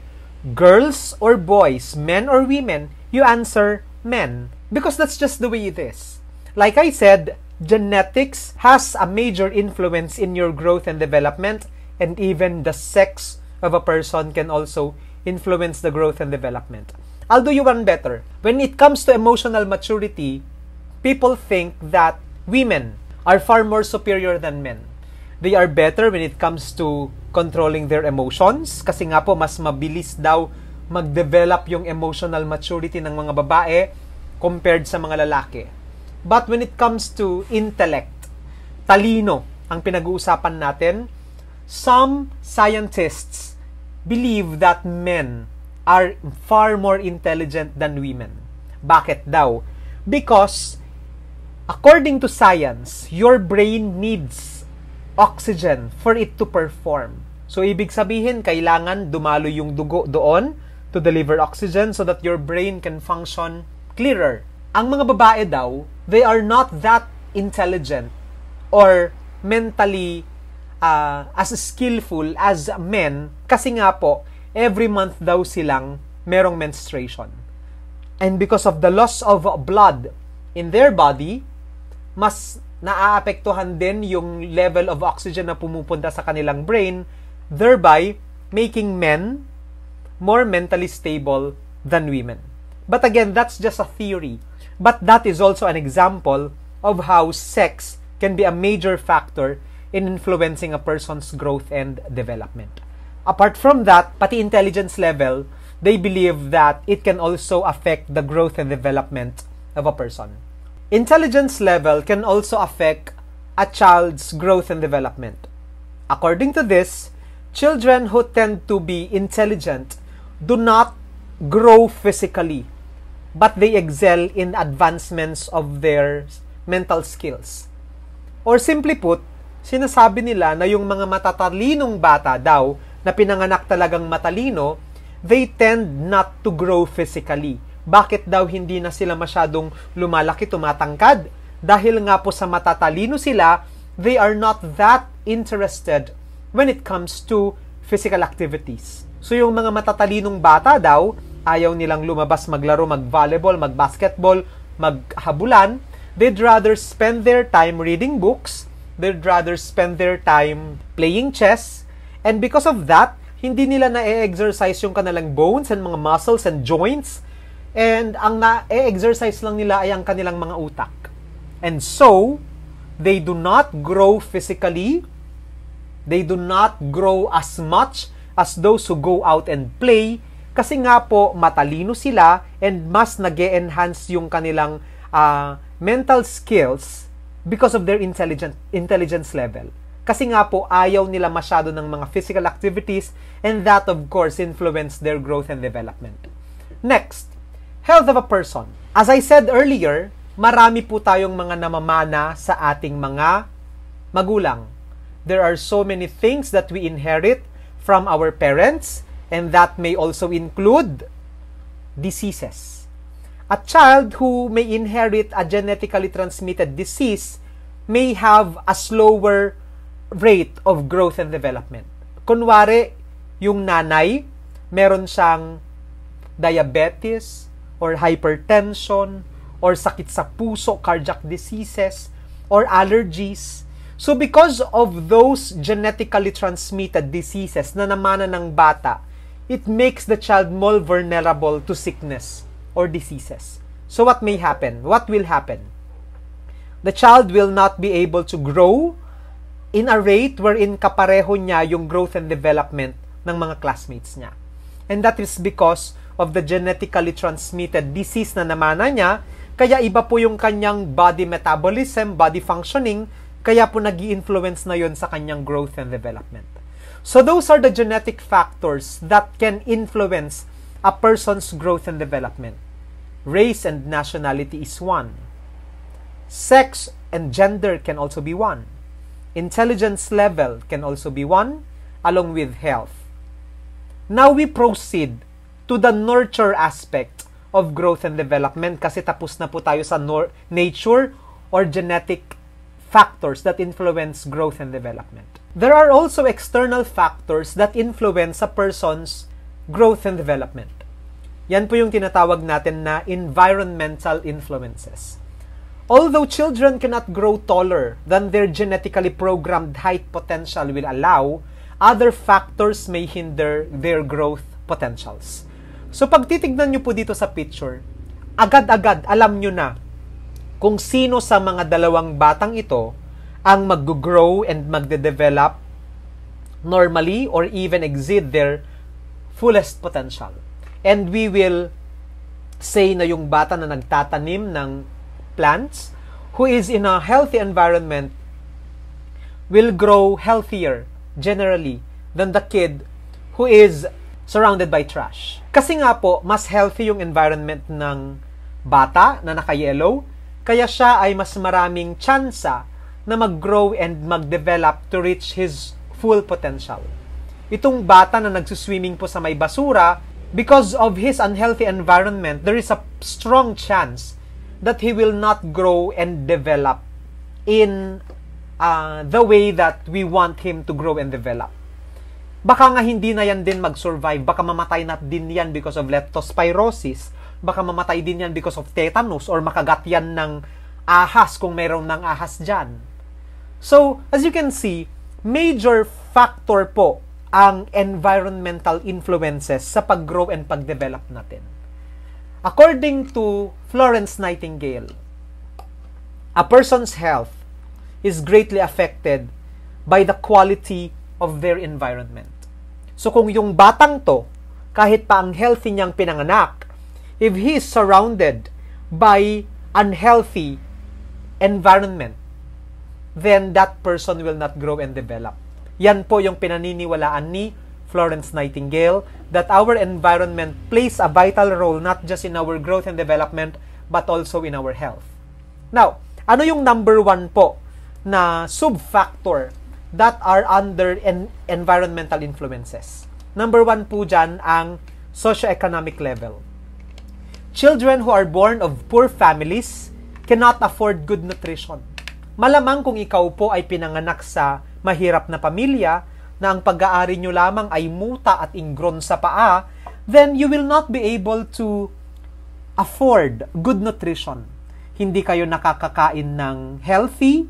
Girls or boys? Men or women? You answer men. Because that's just the way it is. Like I said, genetics has a major influence in your growth and development, and even the sex of a person can also influence the growth and development. I'll do you one better. When it comes to emotional maturity, people think that women are far more superior than men. They are better when it comes to controlling their emotions kasi nga po mas mabilis daw mag-develop yung emotional maturity ng mga babae compared sa mga lalaki. But when it comes to intellect, talino ang pinag-uusapan natin, some scientists believe that men are far more intelligent than women. Bakit daw? Because according to science, your brain needs oxygen for it to perform. So ibig sabihin kailangan dumalo yung dugo doon to deliver oxygen so that your brain can function clearer. Ang mga babae daw, they are not that intelligent or mentally uh, as skillful as men kasi nga po, every month daw silang merong menstruation. And because of the loss of blood in their body, mas naaapektuhan din yung level of oxygen na pumupunta sa kanilang brain, thereby making men more mentally stable than women. But again, that's just a theory. But that is also an example of how sex can be a major factor in influencing a person's growth and development. Apart from that, pati intelligence level, they believe that it can also affect the growth and development of a person. Intelligence level can also affect a child's growth and development. According to this, children who tend to be intelligent do not grow physically but they excel in advancements of their mental skills. Or simply put, sinasabi nila na yung mga matatalinong bata daw na pinanganak talagang matalino, they tend not to grow physically. Bakit daw hindi na sila masyadong lumalaki, tumatangkad? Dahil nga po sa matatalino sila, they are not that interested when it comes to physical activities. So yung mga matatalinong bata daw, ayaw nilang lumabas maglaro, mag-volleyball, mag-basketball, maghabulan. They'd rather spend their time reading books. They'd rather spend their time playing chess. And because of that, hindi nila na-exercise yung kanilang bones and mga muscles and joints. And ang na-exercise lang nila ay ang kanilang mga utak. And so, they do not grow physically. They do not grow as much as those who go out and play kasi nga po, matalino sila and mas nag enhance yung kanilang uh, mental skills because of their intelligence intelligence level. Kasi nga po, ayaw nila masyado ng mga physical activities and that of course influence their growth and development. Next, health of a person. As I said earlier, marami po tayong mga namamana sa ating mga magulang. There are so many things that we inherit from our parents and that may also include diseases. A child who may inherit a genetically transmitted disease may have a slower rate of growth and development. Kunwari, yung nanay, meron siyang diabetes or hypertension or sakit sa puso, cardiac diseases, or allergies. So because of those genetically transmitted diseases na namana ng bata, it makes the child more vulnerable to sickness or diseases. So what may happen? What will happen? The child will not be able to grow in a rate wherein kapareho niya yung growth and development ng mga classmates niya. And that is because of the genetically transmitted disease na namana niya, kaya iba po yung kanyang body metabolism, body functioning, kaya po nag influence na yon sa kanyang growth and development. So those are the genetic factors that can influence a person's growth and development. Race and nationality is one. Sex and gender can also be one. Intelligence level can also be one, along with health. Now we proceed to the nurture aspect of growth and development kasi tapos na po tayo sa nor- nature or genetic factors that influence growth and development. There are also external factors that influence a person's growth and development. Yan po yung tinatawag natin na environmental influences. Although children cannot grow taller than their genetically programmed height potential will allow, other factors may hinder their growth potentials. So pag titignan nyo po dito sa picture, agad-agad alam nyo na kung sino sa mga dalawang batang ito ang mag-grow and magde-develop normally or even exceed their fullest potential. And we will say na yung bata na nagtatanim ng plants who is in a healthy environment will grow healthier generally than the kid who is surrounded by trash. Kasi nga po, mas healthy yung environment ng bata na naka-yellow kaya siya ay mas maraming tsansa na mag-grow and mag-develop to reach his full potential. Itong bata na nagsuswimming po sa may basura, because of his unhealthy environment, there is a strong chance that he will not grow and develop in uh, the way that we want him to grow and develop. Baka nga hindi na yan din mag-survive, baka mamatay na din yan because of leptospirosis, baka mamatay din yan because of tetanus or makagat yan ng ahas kung meron ng ahas dyan. So, as you can see, major factor po ang environmental influences sa paggrow and pagdevelop natin. According to Florence Nightingale, a person's health is greatly affected by the quality of their environment. So kung yung batang to, kahit pa ang healthy niyang pinanganak, if he is surrounded by unhealthy environment, then that person will not grow and develop. Yan po yung pinaniniwalaan ni Florence Nightingale that our environment plays a vital role not just in our growth and development but also in our health. Now, ano yung number one po na sub-factor that are under en- environmental influences? Number one po dyan ang socioeconomic level. Children who are born of poor families cannot afford good nutrition. Malamang kung ikaw po ay pinanganak sa mahirap na pamilya na ang pag-aari nyo lamang ay muta at ingron sa paa, then you will not be able to afford good nutrition. Hindi kayo nakakakain ng healthy,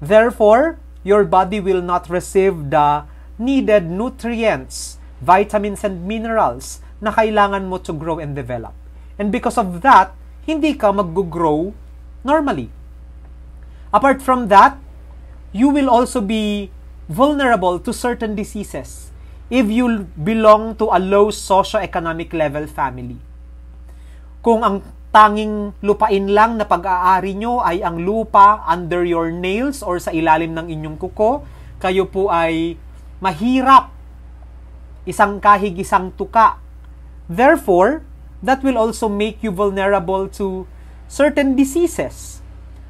therefore, your body will not receive the needed nutrients, vitamins, and minerals na kailangan mo to grow and develop. And because of that, hindi ka mag-grow normally. Apart from that, you will also be vulnerable to certain diseases if you belong to a low socio-economic level family. Kung ang tanging lupain lang na pag-aari nyo ay ang lupa under your nails or sa ilalim ng inyong kuko, kayo po ay mahirap, isang kahigisang tuka. Therefore, that will also make you vulnerable to certain diseases.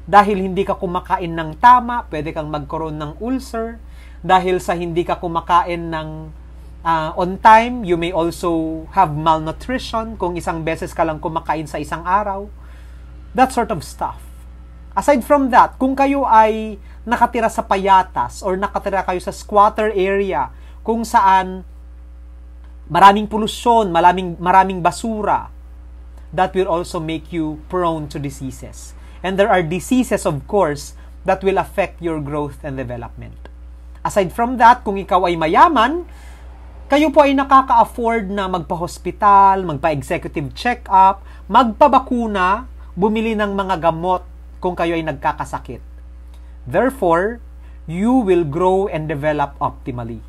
Dahil hindi ka kumakain ng tama, pwede kang magkaroon ng ulcer. Dahil sa hindi ka kumakain ng uh, on time, you may also have malnutrition kung isang beses ka lang kumakain sa isang araw. That sort of stuff. Aside from that, kung kayo ay nakatira sa payatas or nakatira kayo sa squatter area kung saan maraming polusyon, maraming, maraming basura, that will also make you prone to diseases. And there are diseases, of course, that will affect your growth and development. Aside from that, kung ikaw ay mayaman, kayo po ay nakaka-afford na magpa-hospital, magpa-executive check-up, magpabakuna, bumili ng mga gamot kung kayo ay nagkakasakit. Therefore, you will grow and develop optimally.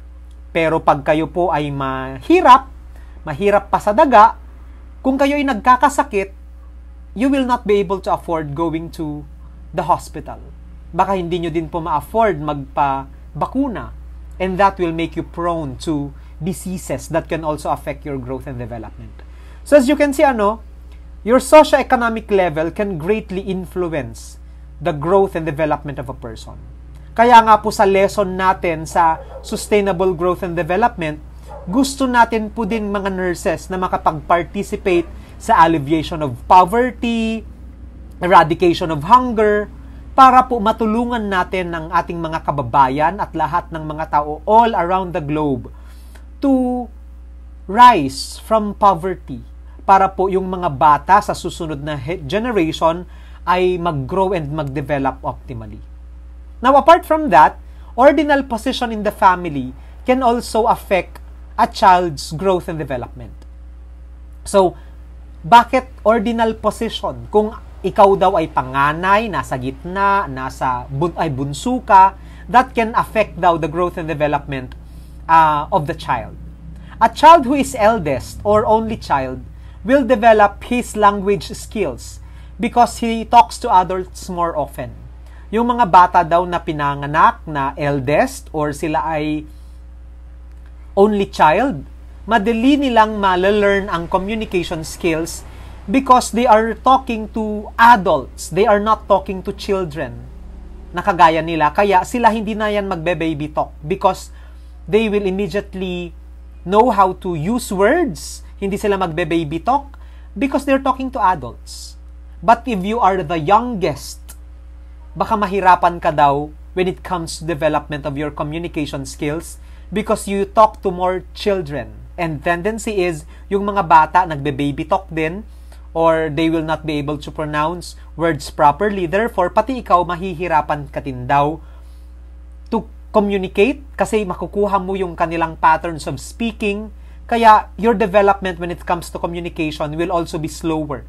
Pero pag kayo po ay mahirap, mahirap pa sa daga, kung kayo ay nagkakasakit, you will not be able to afford going to the hospital. Baka hindi nyo din po ma-afford magpa-bakuna. And that will make you prone to diseases that can also affect your growth and development. So as you can see, ano, your socioeconomic level can greatly influence the growth and development of a person. Kaya nga po sa lesson natin sa Sustainable Growth and Development, gusto natin po din mga nurses na makapag-participate sa alleviation of poverty, eradication of hunger, para po matulungan natin ng ating mga kababayan at lahat ng mga tao all around the globe to rise from poverty para po yung mga bata sa susunod na generation ay mag-grow and mag-develop optimally. Now, apart from that, ordinal position in the family can also affect a child's growth and development. So, bakit ordinal position? Kung ikaw daw ay panganay, nasa gitna, nasa bun ay bunso ka, that can affect daw the growth and development uh, of the child. A child who is eldest or only child will develop his language skills because he talks to adults more often. Yung mga bata daw na pinanganak na eldest or sila ay only child, madali nilang malalearn ang communication skills because they are talking to adults. They are not talking to children na kagaya nila. Kaya sila hindi na yan magbe-baby talk because they will immediately know how to use words. Hindi sila magbe-baby talk because they're talking to adults. But if you are the youngest baka mahirapan ka daw when it comes to development of your communication skills because you talk to more children. And tendency is, yung mga bata nagbe-baby talk din or they will not be able to pronounce words properly. Therefore, pati ikaw mahihirapan ka din daw to communicate kasi makukuha mo yung kanilang patterns of speaking. Kaya your development when it comes to communication will also be slower.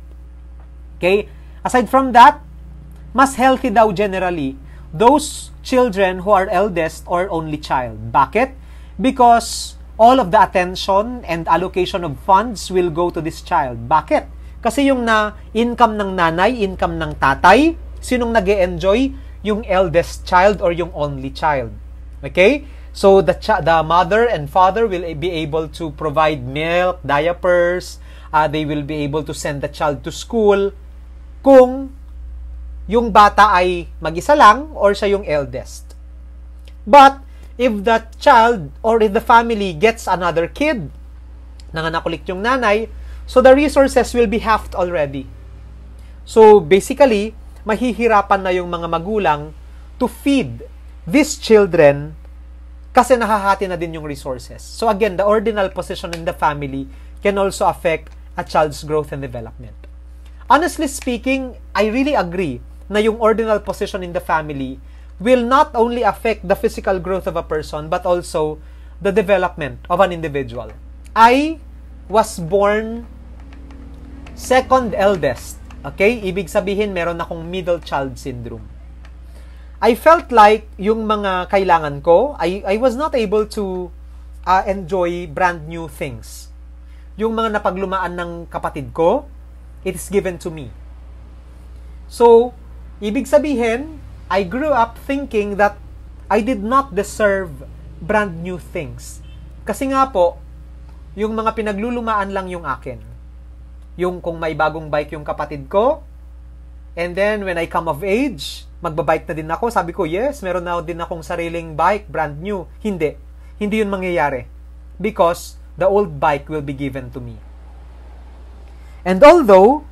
Okay? Aside from that, mas healthy daw generally those children who are eldest or only child. Bakit? Because all of the attention and allocation of funds will go to this child. Bakit? Kasi yung na income ng nanay, income ng tatay, sinong nag enjoy Yung eldest child or yung only child. Okay? So the ch- the mother and father will be able to provide milk, diapers, uh, they will be able to send the child to school kung yung bata ay mag-isa lang or siya yung eldest. But, if the child or if the family gets another kid, nanganak ulit yung nanay, so the resources will be halved already. So, basically, mahihirapan na yung mga magulang to feed these children kasi nahahati na din yung resources. So again, the ordinal position in the family can also affect a child's growth and development. Honestly speaking, I really agree na yung ordinal position in the family will not only affect the physical growth of a person but also the development of an individual. I was born second eldest. Okay? Ibig sabihin, meron akong middle child syndrome. I felt like yung mga kailangan ko, I, I was not able to uh, enjoy brand new things. Yung mga napaglumaan ng kapatid ko, it is given to me. So, Ibig sabihin, I grew up thinking that I did not deserve brand new things. Kasi nga po, yung mga pinaglulumaan lang yung akin. Yung kung may bagong bike yung kapatid ko, and then when I come of age, magbabike na din ako. Sabi ko, yes, meron na din akong sariling bike, brand new. Hindi. Hindi yun mangyayari. Because the old bike will be given to me. And although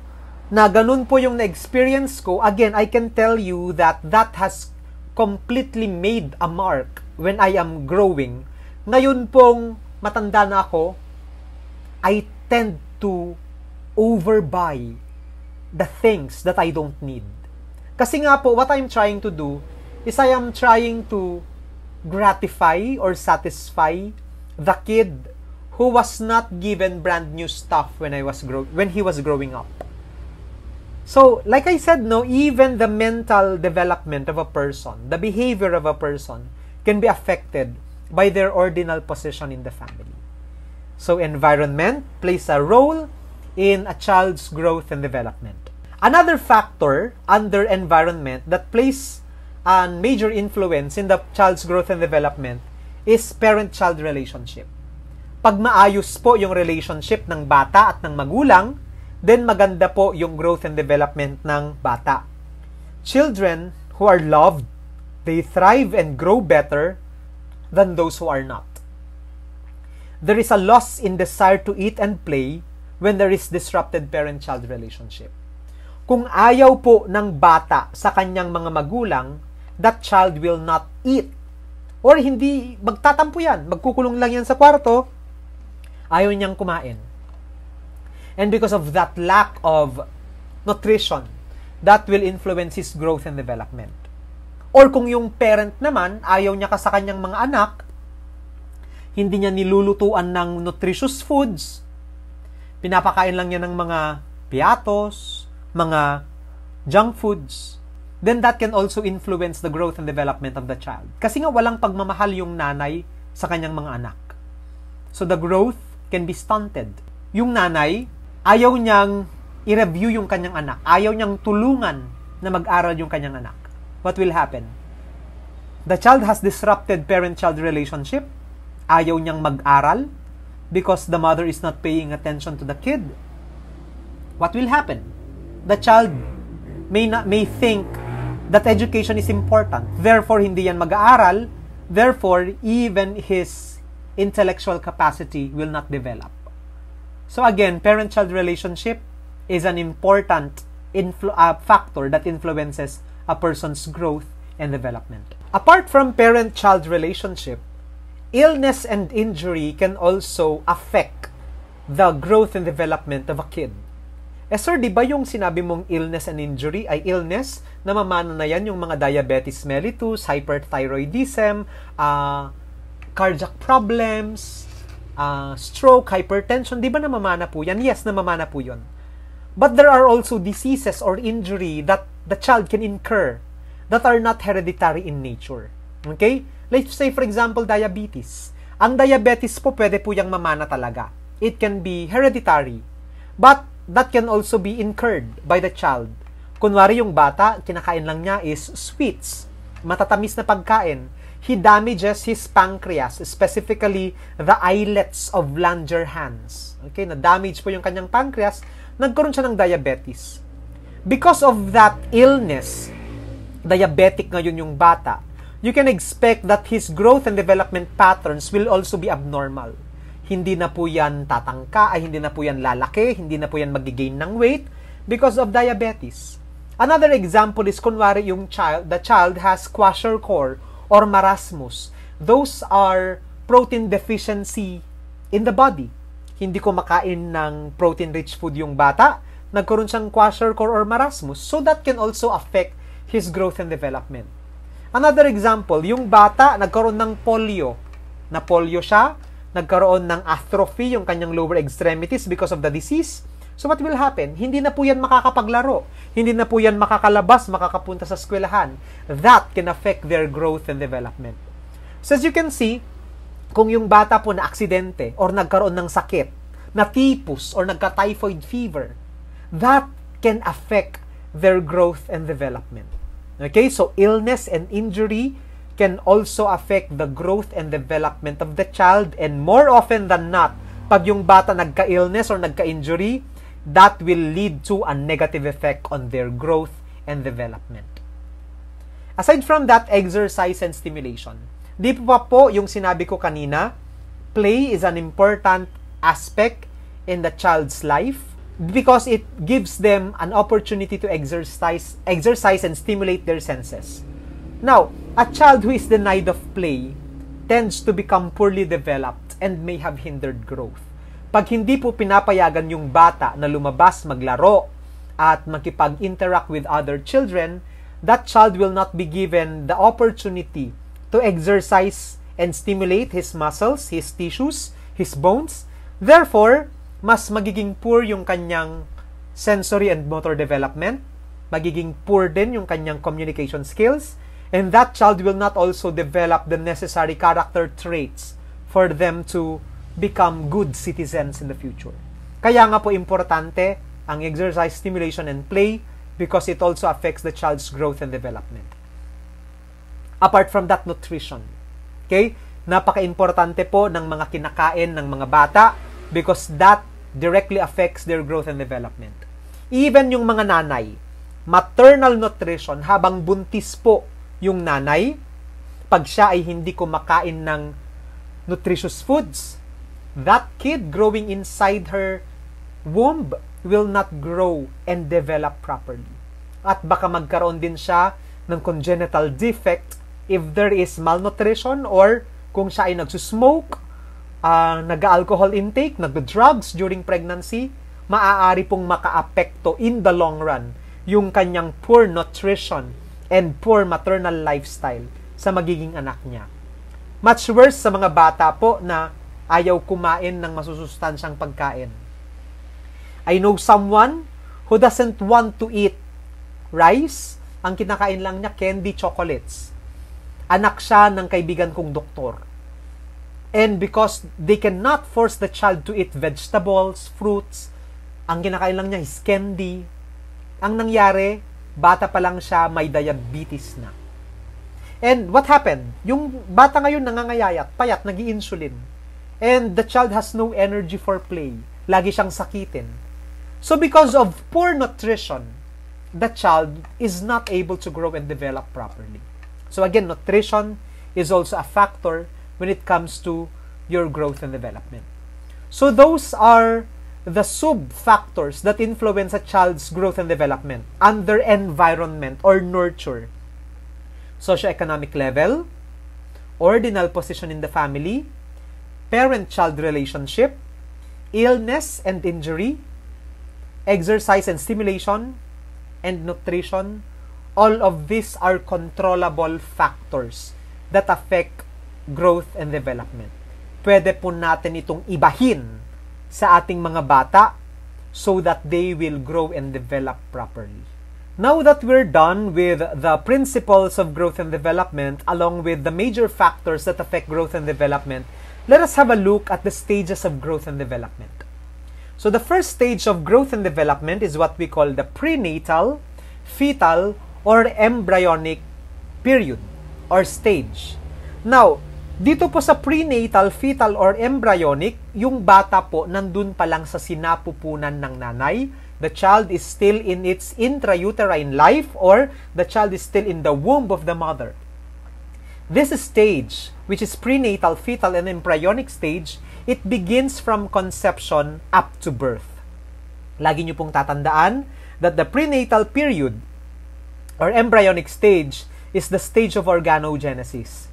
na ganun po yung na-experience ko, again, I can tell you that that has completely made a mark when I am growing. Ngayon pong matanda na ako, I tend to overbuy the things that I don't need. Kasi nga po, what I'm trying to do is I am trying to gratify or satisfy the kid who was not given brand new stuff when I was grow when he was growing up. So, like I said, no, even the mental development of a person, the behavior of a person, can be affected by their ordinal position in the family. So, environment plays a role in a child's growth and development. Another factor under environment that plays a major influence in the child's growth and development is parent-child relationship. Pag maayos po yung relationship ng bata at ng magulang, then maganda po yung growth and development ng bata. Children who are loved, they thrive and grow better than those who are not. There is a loss in desire to eat and play when there is disrupted parent-child relationship. Kung ayaw po ng bata sa kanyang mga magulang, that child will not eat. Or hindi, magtatampo yan, magkukulong lang yan sa kwarto, ayaw niyang kumain And because of that lack of nutrition, that will influence his growth and development. Or kung yung parent naman, ayaw niya ka sa kanyang mga anak, hindi niya nilulutuan ng nutritious foods, pinapakain lang niya ng mga piatos, mga junk foods, then that can also influence the growth and development of the child. Kasi nga walang pagmamahal yung nanay sa kanyang mga anak. So the growth can be stunted. Yung nanay, Ayaw niyang i-review yung kanyang anak. Ayaw niyang tulungan na mag-aral yung kanyang anak. What will happen? The child has disrupted parent-child relationship. Ayaw niyang mag-aral because the mother is not paying attention to the kid. What will happen? The child may not, may think that education is important. Therefore, hindi yan mag-aaral. Therefore, even his intellectual capacity will not develop. So again, parent-child relationship is an important influ- uh, factor that influences a person's growth and development. Apart from parent-child relationship, illness and injury can also affect the growth and development of a kid. Eh sir, di ba yung sinabi mong illness and injury ay illness? Namamana na yan yung mga diabetes mellitus, hyperthyroidism, uh, cardiac problems, uh, stroke, hypertension, di ba namamana po yan? Yes, namamana po yun. But there are also diseases or injury that the child can incur that are not hereditary in nature. Okay? Let's say, for example, diabetes. Ang diabetes po, pwede po yung mamana talaga. It can be hereditary. But that can also be incurred by the child. Kunwari yung bata, kinakain lang niya is sweets, matatamis na pagkain he damages his pancreas, specifically the islets of Langerhans. Okay, na-damage po yung kanyang pancreas, nagkaroon siya ng diabetes. Because of that illness, diabetic ngayon yung bata, you can expect that his growth and development patterns will also be abnormal. Hindi na po yan tatangka, ay hindi na po yan lalaki, hindi na po yan mag-gain ng weight because of diabetes. Another example is kunwari yung child, the child has kwashiorkor or marasmus. Those are protein deficiency in the body. Hindi ko makain ng protein-rich food yung bata, nagkaroon siyang kwashiorkor or marasmus. So that can also affect his growth and development. Another example, yung bata nagkaroon ng polio. Na polio siya, nagkaroon ng atrophy yung kanyang lower extremities because of the disease. So what will happen? Hindi na po yan makakapaglaro. Hindi na po yan makakalabas, makakapunta sa eskwelahan. That can affect their growth and development. So as you can see, kung yung bata po na aksidente or nagkaroon ng sakit, na typhus or nagka-typhoid fever, that can affect their growth and development. Okay, so illness and injury can also affect the growth and development of the child and more often than not, pag yung bata nagka-illness or nagka-injury, that will lead to a negative effect on their growth and development. Aside from that exercise and stimulation, di pa po yung sinabi ko kanina, play is an important aspect in the child's life because it gives them an opportunity to exercise exercise and stimulate their senses. Now, a child who is denied of play tends to become poorly developed and may have hindered growth. Pag hindi po pinapayagan yung bata na lumabas maglaro at makipag-interact with other children, that child will not be given the opportunity to exercise and stimulate his muscles, his tissues, his bones. Therefore, mas magiging poor yung kanyang sensory and motor development, magiging poor din yung kanyang communication skills, and that child will not also develop the necessary character traits for them to become good citizens in the future. Kaya nga po importante ang exercise, stimulation, and play because it also affects the child's growth and development. Apart from that, nutrition. Okay? Napaka-importante po ng mga kinakain ng mga bata because that directly affects their growth and development. Even yung mga nanay, maternal nutrition habang buntis po yung nanay, pag siya ay hindi kumakain ng nutritious foods, that kid growing inside her womb will not grow and develop properly. At baka magkaroon din siya ng congenital defect if there is malnutrition or kung siya ay nagsusmoke, uh, nag-alcohol intake, nag-drugs during pregnancy, maaari pong makaapekto in the long run yung kanyang poor nutrition and poor maternal lifestyle sa magiging anak niya. Much worse sa mga bata po na ayaw kumain ng masusustansyang pagkain. I know someone who doesn't want to eat rice. Ang kinakain lang niya, candy chocolates. Anak siya ng kaibigan kong doktor. And because they cannot force the child to eat vegetables, fruits, ang kinakain lang niya is candy. Ang nangyari, bata pa lang siya, may diabetes na. And what happened? Yung bata ngayon nangangayayat, payat, nag insulin And the child has no energy for play. Lagi siyang sakitin. So because of poor nutrition, the child is not able to grow and develop properly. So again, nutrition is also a factor when it comes to your growth and development. So those are the sub factors that influence a child's growth and development under environment or nurture. Socioeconomic level, ordinal position in the family, parent-child relationship, illness and injury, exercise and stimulation, and nutrition, all of these are controllable factors that affect growth and development. Pwede po natin itong ibahin sa ating mga bata so that they will grow and develop properly. Now that we're done with the principles of growth and development along with the major factors that affect growth and development, let us have a look at the stages of growth and development. So the first stage of growth and development is what we call the prenatal, fetal, or embryonic period or stage. Now, dito po sa prenatal, fetal, or embryonic, yung bata po nandun pa lang sa sinapupunan ng nanay. The child is still in its intrauterine life or the child is still in the womb of the mother. This stage which is prenatal, fetal, and embryonic stage, it begins from conception up to birth. Lagi nyo pong tatandaan that the prenatal period or embryonic stage is the stage of organogenesis.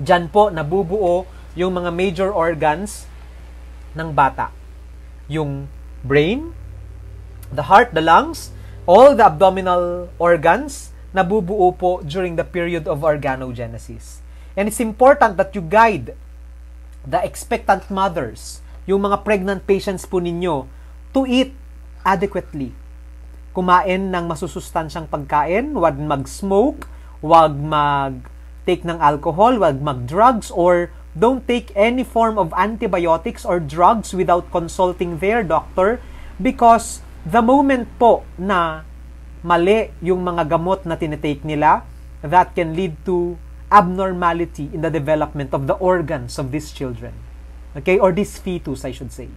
Diyan po nabubuo yung mga major organs ng bata. Yung brain, the heart, the lungs, all the abdominal organs nabubuo po during the period of organogenesis. And it's important that you guide the expectant mothers, yung mga pregnant patients po ninyo, to eat adequately. Kumain ng masusustansyang pagkain, huwag mag-smoke, huwag mag-take ng alcohol, huwag mag-drugs, or don't take any form of antibiotics or drugs without consulting their doctor because the moment po na mali yung mga gamot na tinitake nila, that can lead to abnormality in the development of the organs of these children. Okay? Or this fetus, I should say.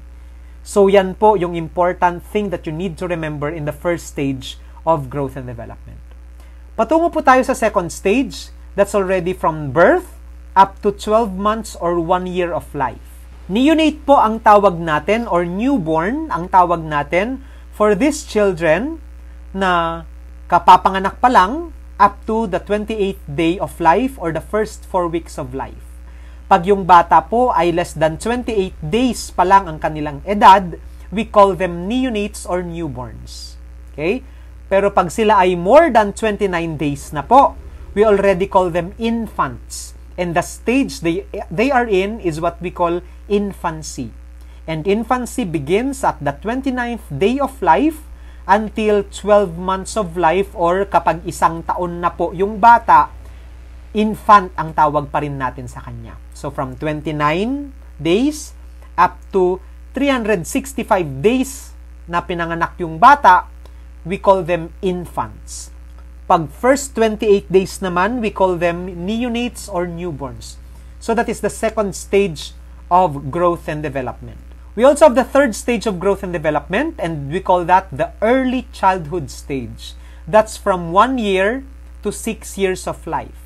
So yan po yung important thing that you need to remember in the first stage of growth and development. Patungo po tayo sa second stage. That's already from birth up to 12 months or 1 year of life. Neonate po ang tawag natin or newborn ang tawag natin for these children na kapapanganak pa lang up to the 28th day of life or the first 4 weeks of life. Pag yung bata po ay less than 28 days pa lang ang kanilang edad, we call them neonates or newborns. Okay? Pero pag sila ay more than 29 days na po, we already call them infants. And the stage they, they are in is what we call infancy. And infancy begins at the 29th day of life until 12 months of life or kapag isang taon na po yung bata, infant ang tawag pa rin natin sa kanya. So from 29 days up to 365 days na pinanganak yung bata, we call them infants. Pag first 28 days naman, we call them neonates or newborns. So that is the second stage of growth and development. We also have the third stage of growth and development, and we call that the early childhood stage. That's from 1 year to 6 years of life.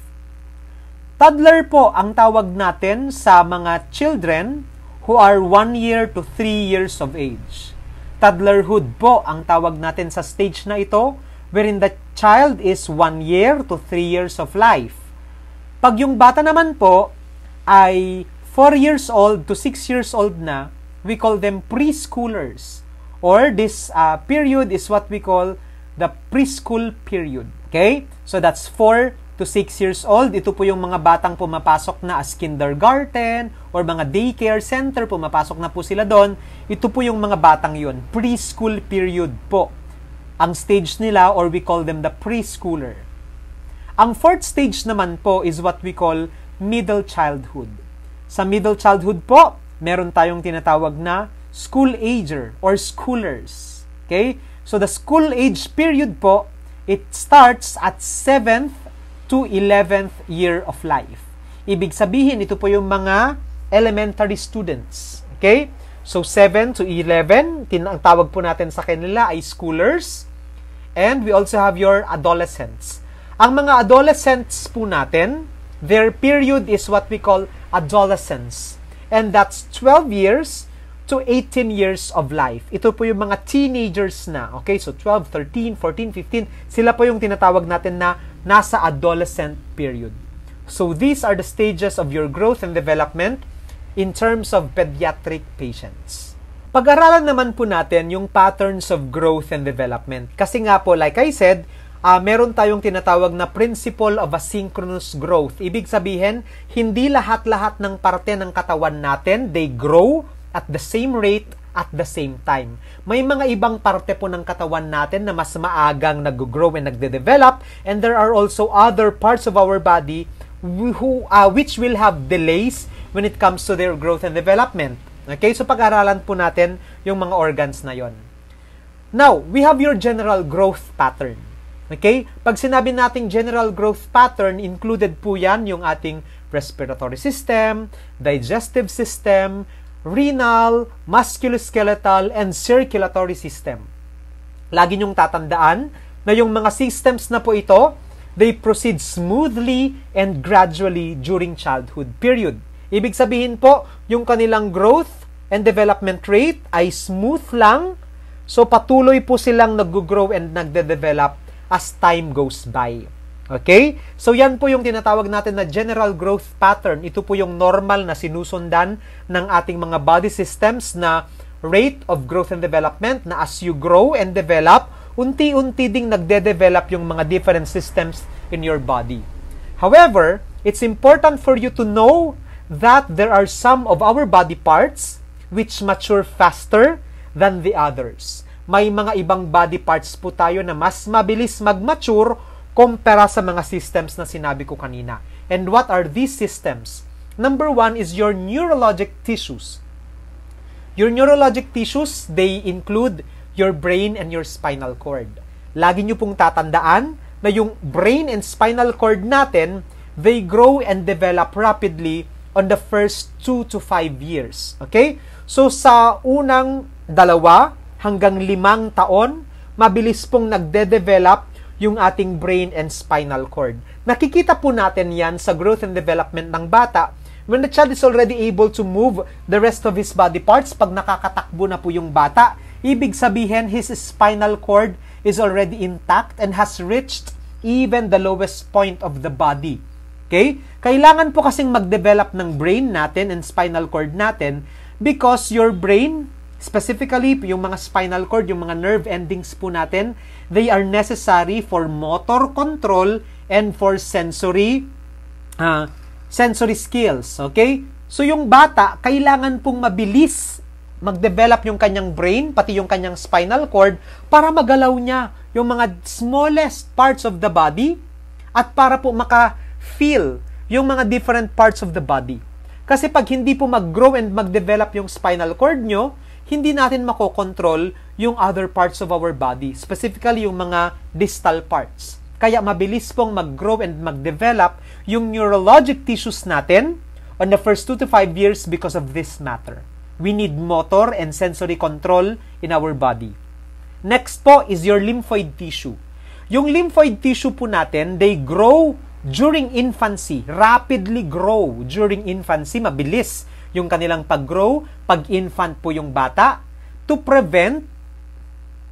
Toddler po ang tawag natin sa mga children who are 1 year to 3 years of age. Toddlerhood po ang tawag natin sa stage na ito wherein the child is 1 year to 3 years of life. Pag yung bata naman po ay 4 years old to 6 years old na, we call them preschoolers. Or this uh, period is what we call the preschool period. Okay? So that's 4 to 6 years old. Ito po yung mga batang pumapasok na as kindergarten or mga daycare center, pumapasok na po sila doon. Ito po yung mga batang yun. Preschool period po. Ang stage nila or we call them the preschooler. Ang fourth stage naman po is what we call middle childhood. Sa middle childhood po, meron tayong tinatawag na school-ager or schoolers. Okay? So the school age period po, it starts at 7th to 11th year of life. Ibig sabihin, ito po yung mga elementary students. Okay? So 7 to 11, tin ang tawag po natin sa kanila ay schoolers. And we also have your adolescents. Ang mga adolescents po natin, their period is what we call adolescence and that's 12 years to 18 years of life. Ito po yung mga teenagers na, okay? So 12, 13, 14, 15, sila po yung tinatawag natin na nasa adolescent period. So these are the stages of your growth and development in terms of pediatric patients. Pag-aralan naman po natin yung patterns of growth and development. Kasi nga po, like I said, uh, meron tayong tinatawag na principle of asynchronous growth. Ibig sabihin, hindi lahat-lahat ng parte ng katawan natin, they grow at the same rate at the same time. May mga ibang parte po ng katawan natin na mas maagang nag-grow and nagde-develop and there are also other parts of our body who, uh, which will have delays when it comes to their growth and development. Okay, so pag-aralan po natin yung mga organs na yon. Now, we have your general growth pattern. Okay? Pag sinabi nating general growth pattern, included po yan yung ating respiratory system, digestive system, renal, musculoskeletal, and circulatory system. Lagi niyong tatandaan na yung mga systems na po ito, they proceed smoothly and gradually during childhood period. Ibig sabihin po, yung kanilang growth and development rate ay smooth lang, so patuloy po silang nag-grow and nagde-develop as time goes by. Okay? So yan po yung tinatawag natin na general growth pattern. Ito po yung normal na sinusundan ng ating mga body systems na rate of growth and development na as you grow and develop, unti-unti ding nagde-develop yung mga different systems in your body. However, it's important for you to know that there are some of our body parts which mature faster than the others may mga ibang body parts po tayo na mas mabilis mag-mature kumpara sa mga systems na sinabi ko kanina. And what are these systems? Number one is your neurologic tissues. Your neurologic tissues, they include your brain and your spinal cord. Lagi nyo pong tatandaan na yung brain and spinal cord natin, they grow and develop rapidly on the first 2 to 5 years. Okay? So sa unang dalawa, hanggang limang taon, mabilis pong nagde-develop yung ating brain and spinal cord. Nakikita po natin yan sa growth and development ng bata when the child is already able to move the rest of his body parts, pag nakakatakbo na po yung bata, ibig sabihin his spinal cord is already intact and has reached even the lowest point of the body. Okay? Kailangan po kasing mag-develop ng brain natin and spinal cord natin because your brain Specifically, yung mga spinal cord, yung mga nerve endings po natin, they are necessary for motor control and for sensory uh, sensory skills, okay? So yung bata, kailangan pong mabilis mag-develop yung kanyang brain, pati yung kanyang spinal cord, para magalaw niya yung mga smallest parts of the body at para po maka-feel yung mga different parts of the body. Kasi pag hindi po mag-grow and mag-develop yung spinal cord nyo, hindi natin makokontrol yung other parts of our body, specifically yung mga distal parts. Kaya mabilis pong mag-grow and mag-develop yung neurologic tissues natin on the first 2 to 5 years because of this matter. We need motor and sensory control in our body. Next po is your lymphoid tissue. Yung lymphoid tissue po natin, they grow during infancy, rapidly grow during infancy, mabilis yung kanilang paggrow pag infant po yung bata to prevent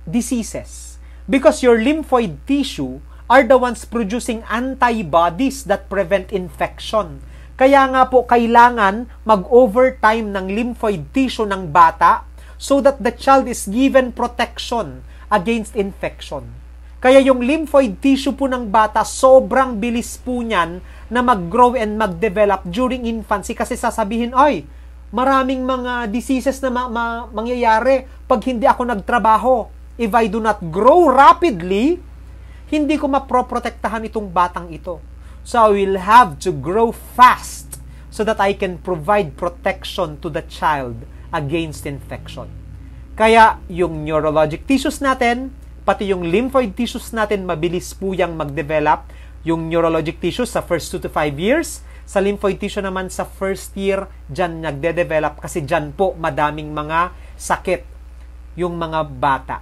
diseases because your lymphoid tissue are the ones producing antibodies that prevent infection kaya nga po kailangan mag-overtime ng lymphoid tissue ng bata so that the child is given protection against infection. Kaya yung lymphoid tissue po ng bata, sobrang bilis po niyan na mag-grow and mag-develop during infancy kasi sasabihin, ay, maraming mga diseases na ma- ma- mangyayari pag hindi ako nagtrabaho. If I do not grow rapidly, hindi ko maproprotektahan itong batang ito. So I will have to grow fast so that I can provide protection to the child against infection. Kaya yung neurologic tissues natin, pati yung lymphoid tissues natin mabilis po yung mag-develop yung neurologic tissue sa first 2 to 5 years. Sa lymphoid tissue naman sa first year, dyan nagde-develop kasi dyan po madaming mga sakit yung mga bata.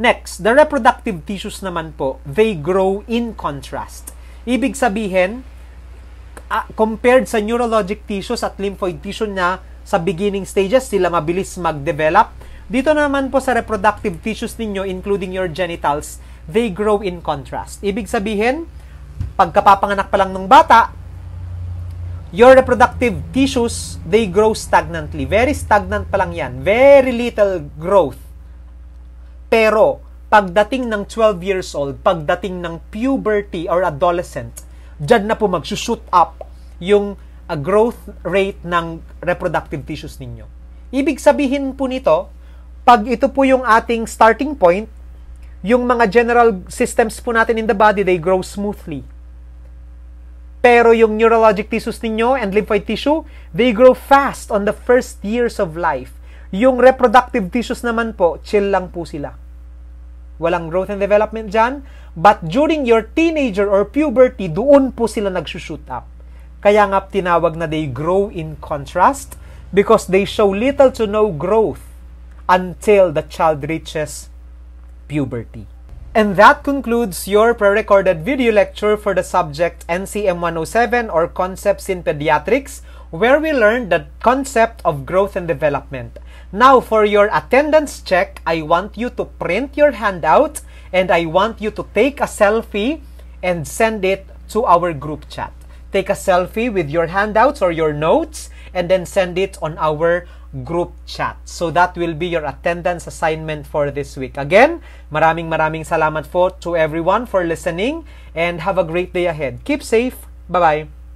Next, the reproductive tissues naman po, they grow in contrast. Ibig sabihin, uh, compared sa neurologic tissues at lymphoid tissue na sa beginning stages, sila mabilis mag-develop. Dito naman po sa reproductive tissues ninyo, including your genitals, they grow in contrast. Ibig sabihin, pagkapapanganak pa lang ng bata, your reproductive tissues, they grow stagnantly. Very stagnant pa lang yan. Very little growth. Pero, pagdating ng 12 years old, pagdating ng puberty or adolescent, dyan na po mag-shoot up yung uh, growth rate ng reproductive tissues ninyo. Ibig sabihin po nito, pag ito po yung ating starting point, yung mga general systems po natin in the body, they grow smoothly. Pero yung neurologic tissues ninyo and lymphoid tissue, they grow fast on the first years of life. Yung reproductive tissues naman po, chill lang po sila. Walang growth and development dyan. But during your teenager or puberty, doon po sila nagsushoot up. Kaya nga tinawag na they grow in contrast because they show little to no growth until the child reaches puberty. And that concludes your pre-recorded video lecture for the subject NCM 107 or Concepts in Pediatrics, where we learned the concept of growth and development. Now, for your attendance check, I want you to print your handout and I want you to take a selfie and send it to our group chat. Take a selfie with your handouts or your notes and then send it on our group chat. So that will be your attendance assignment for this week. Again, maraming maraming salamat po to everyone for listening and have a great day ahead. Keep safe. Bye-bye.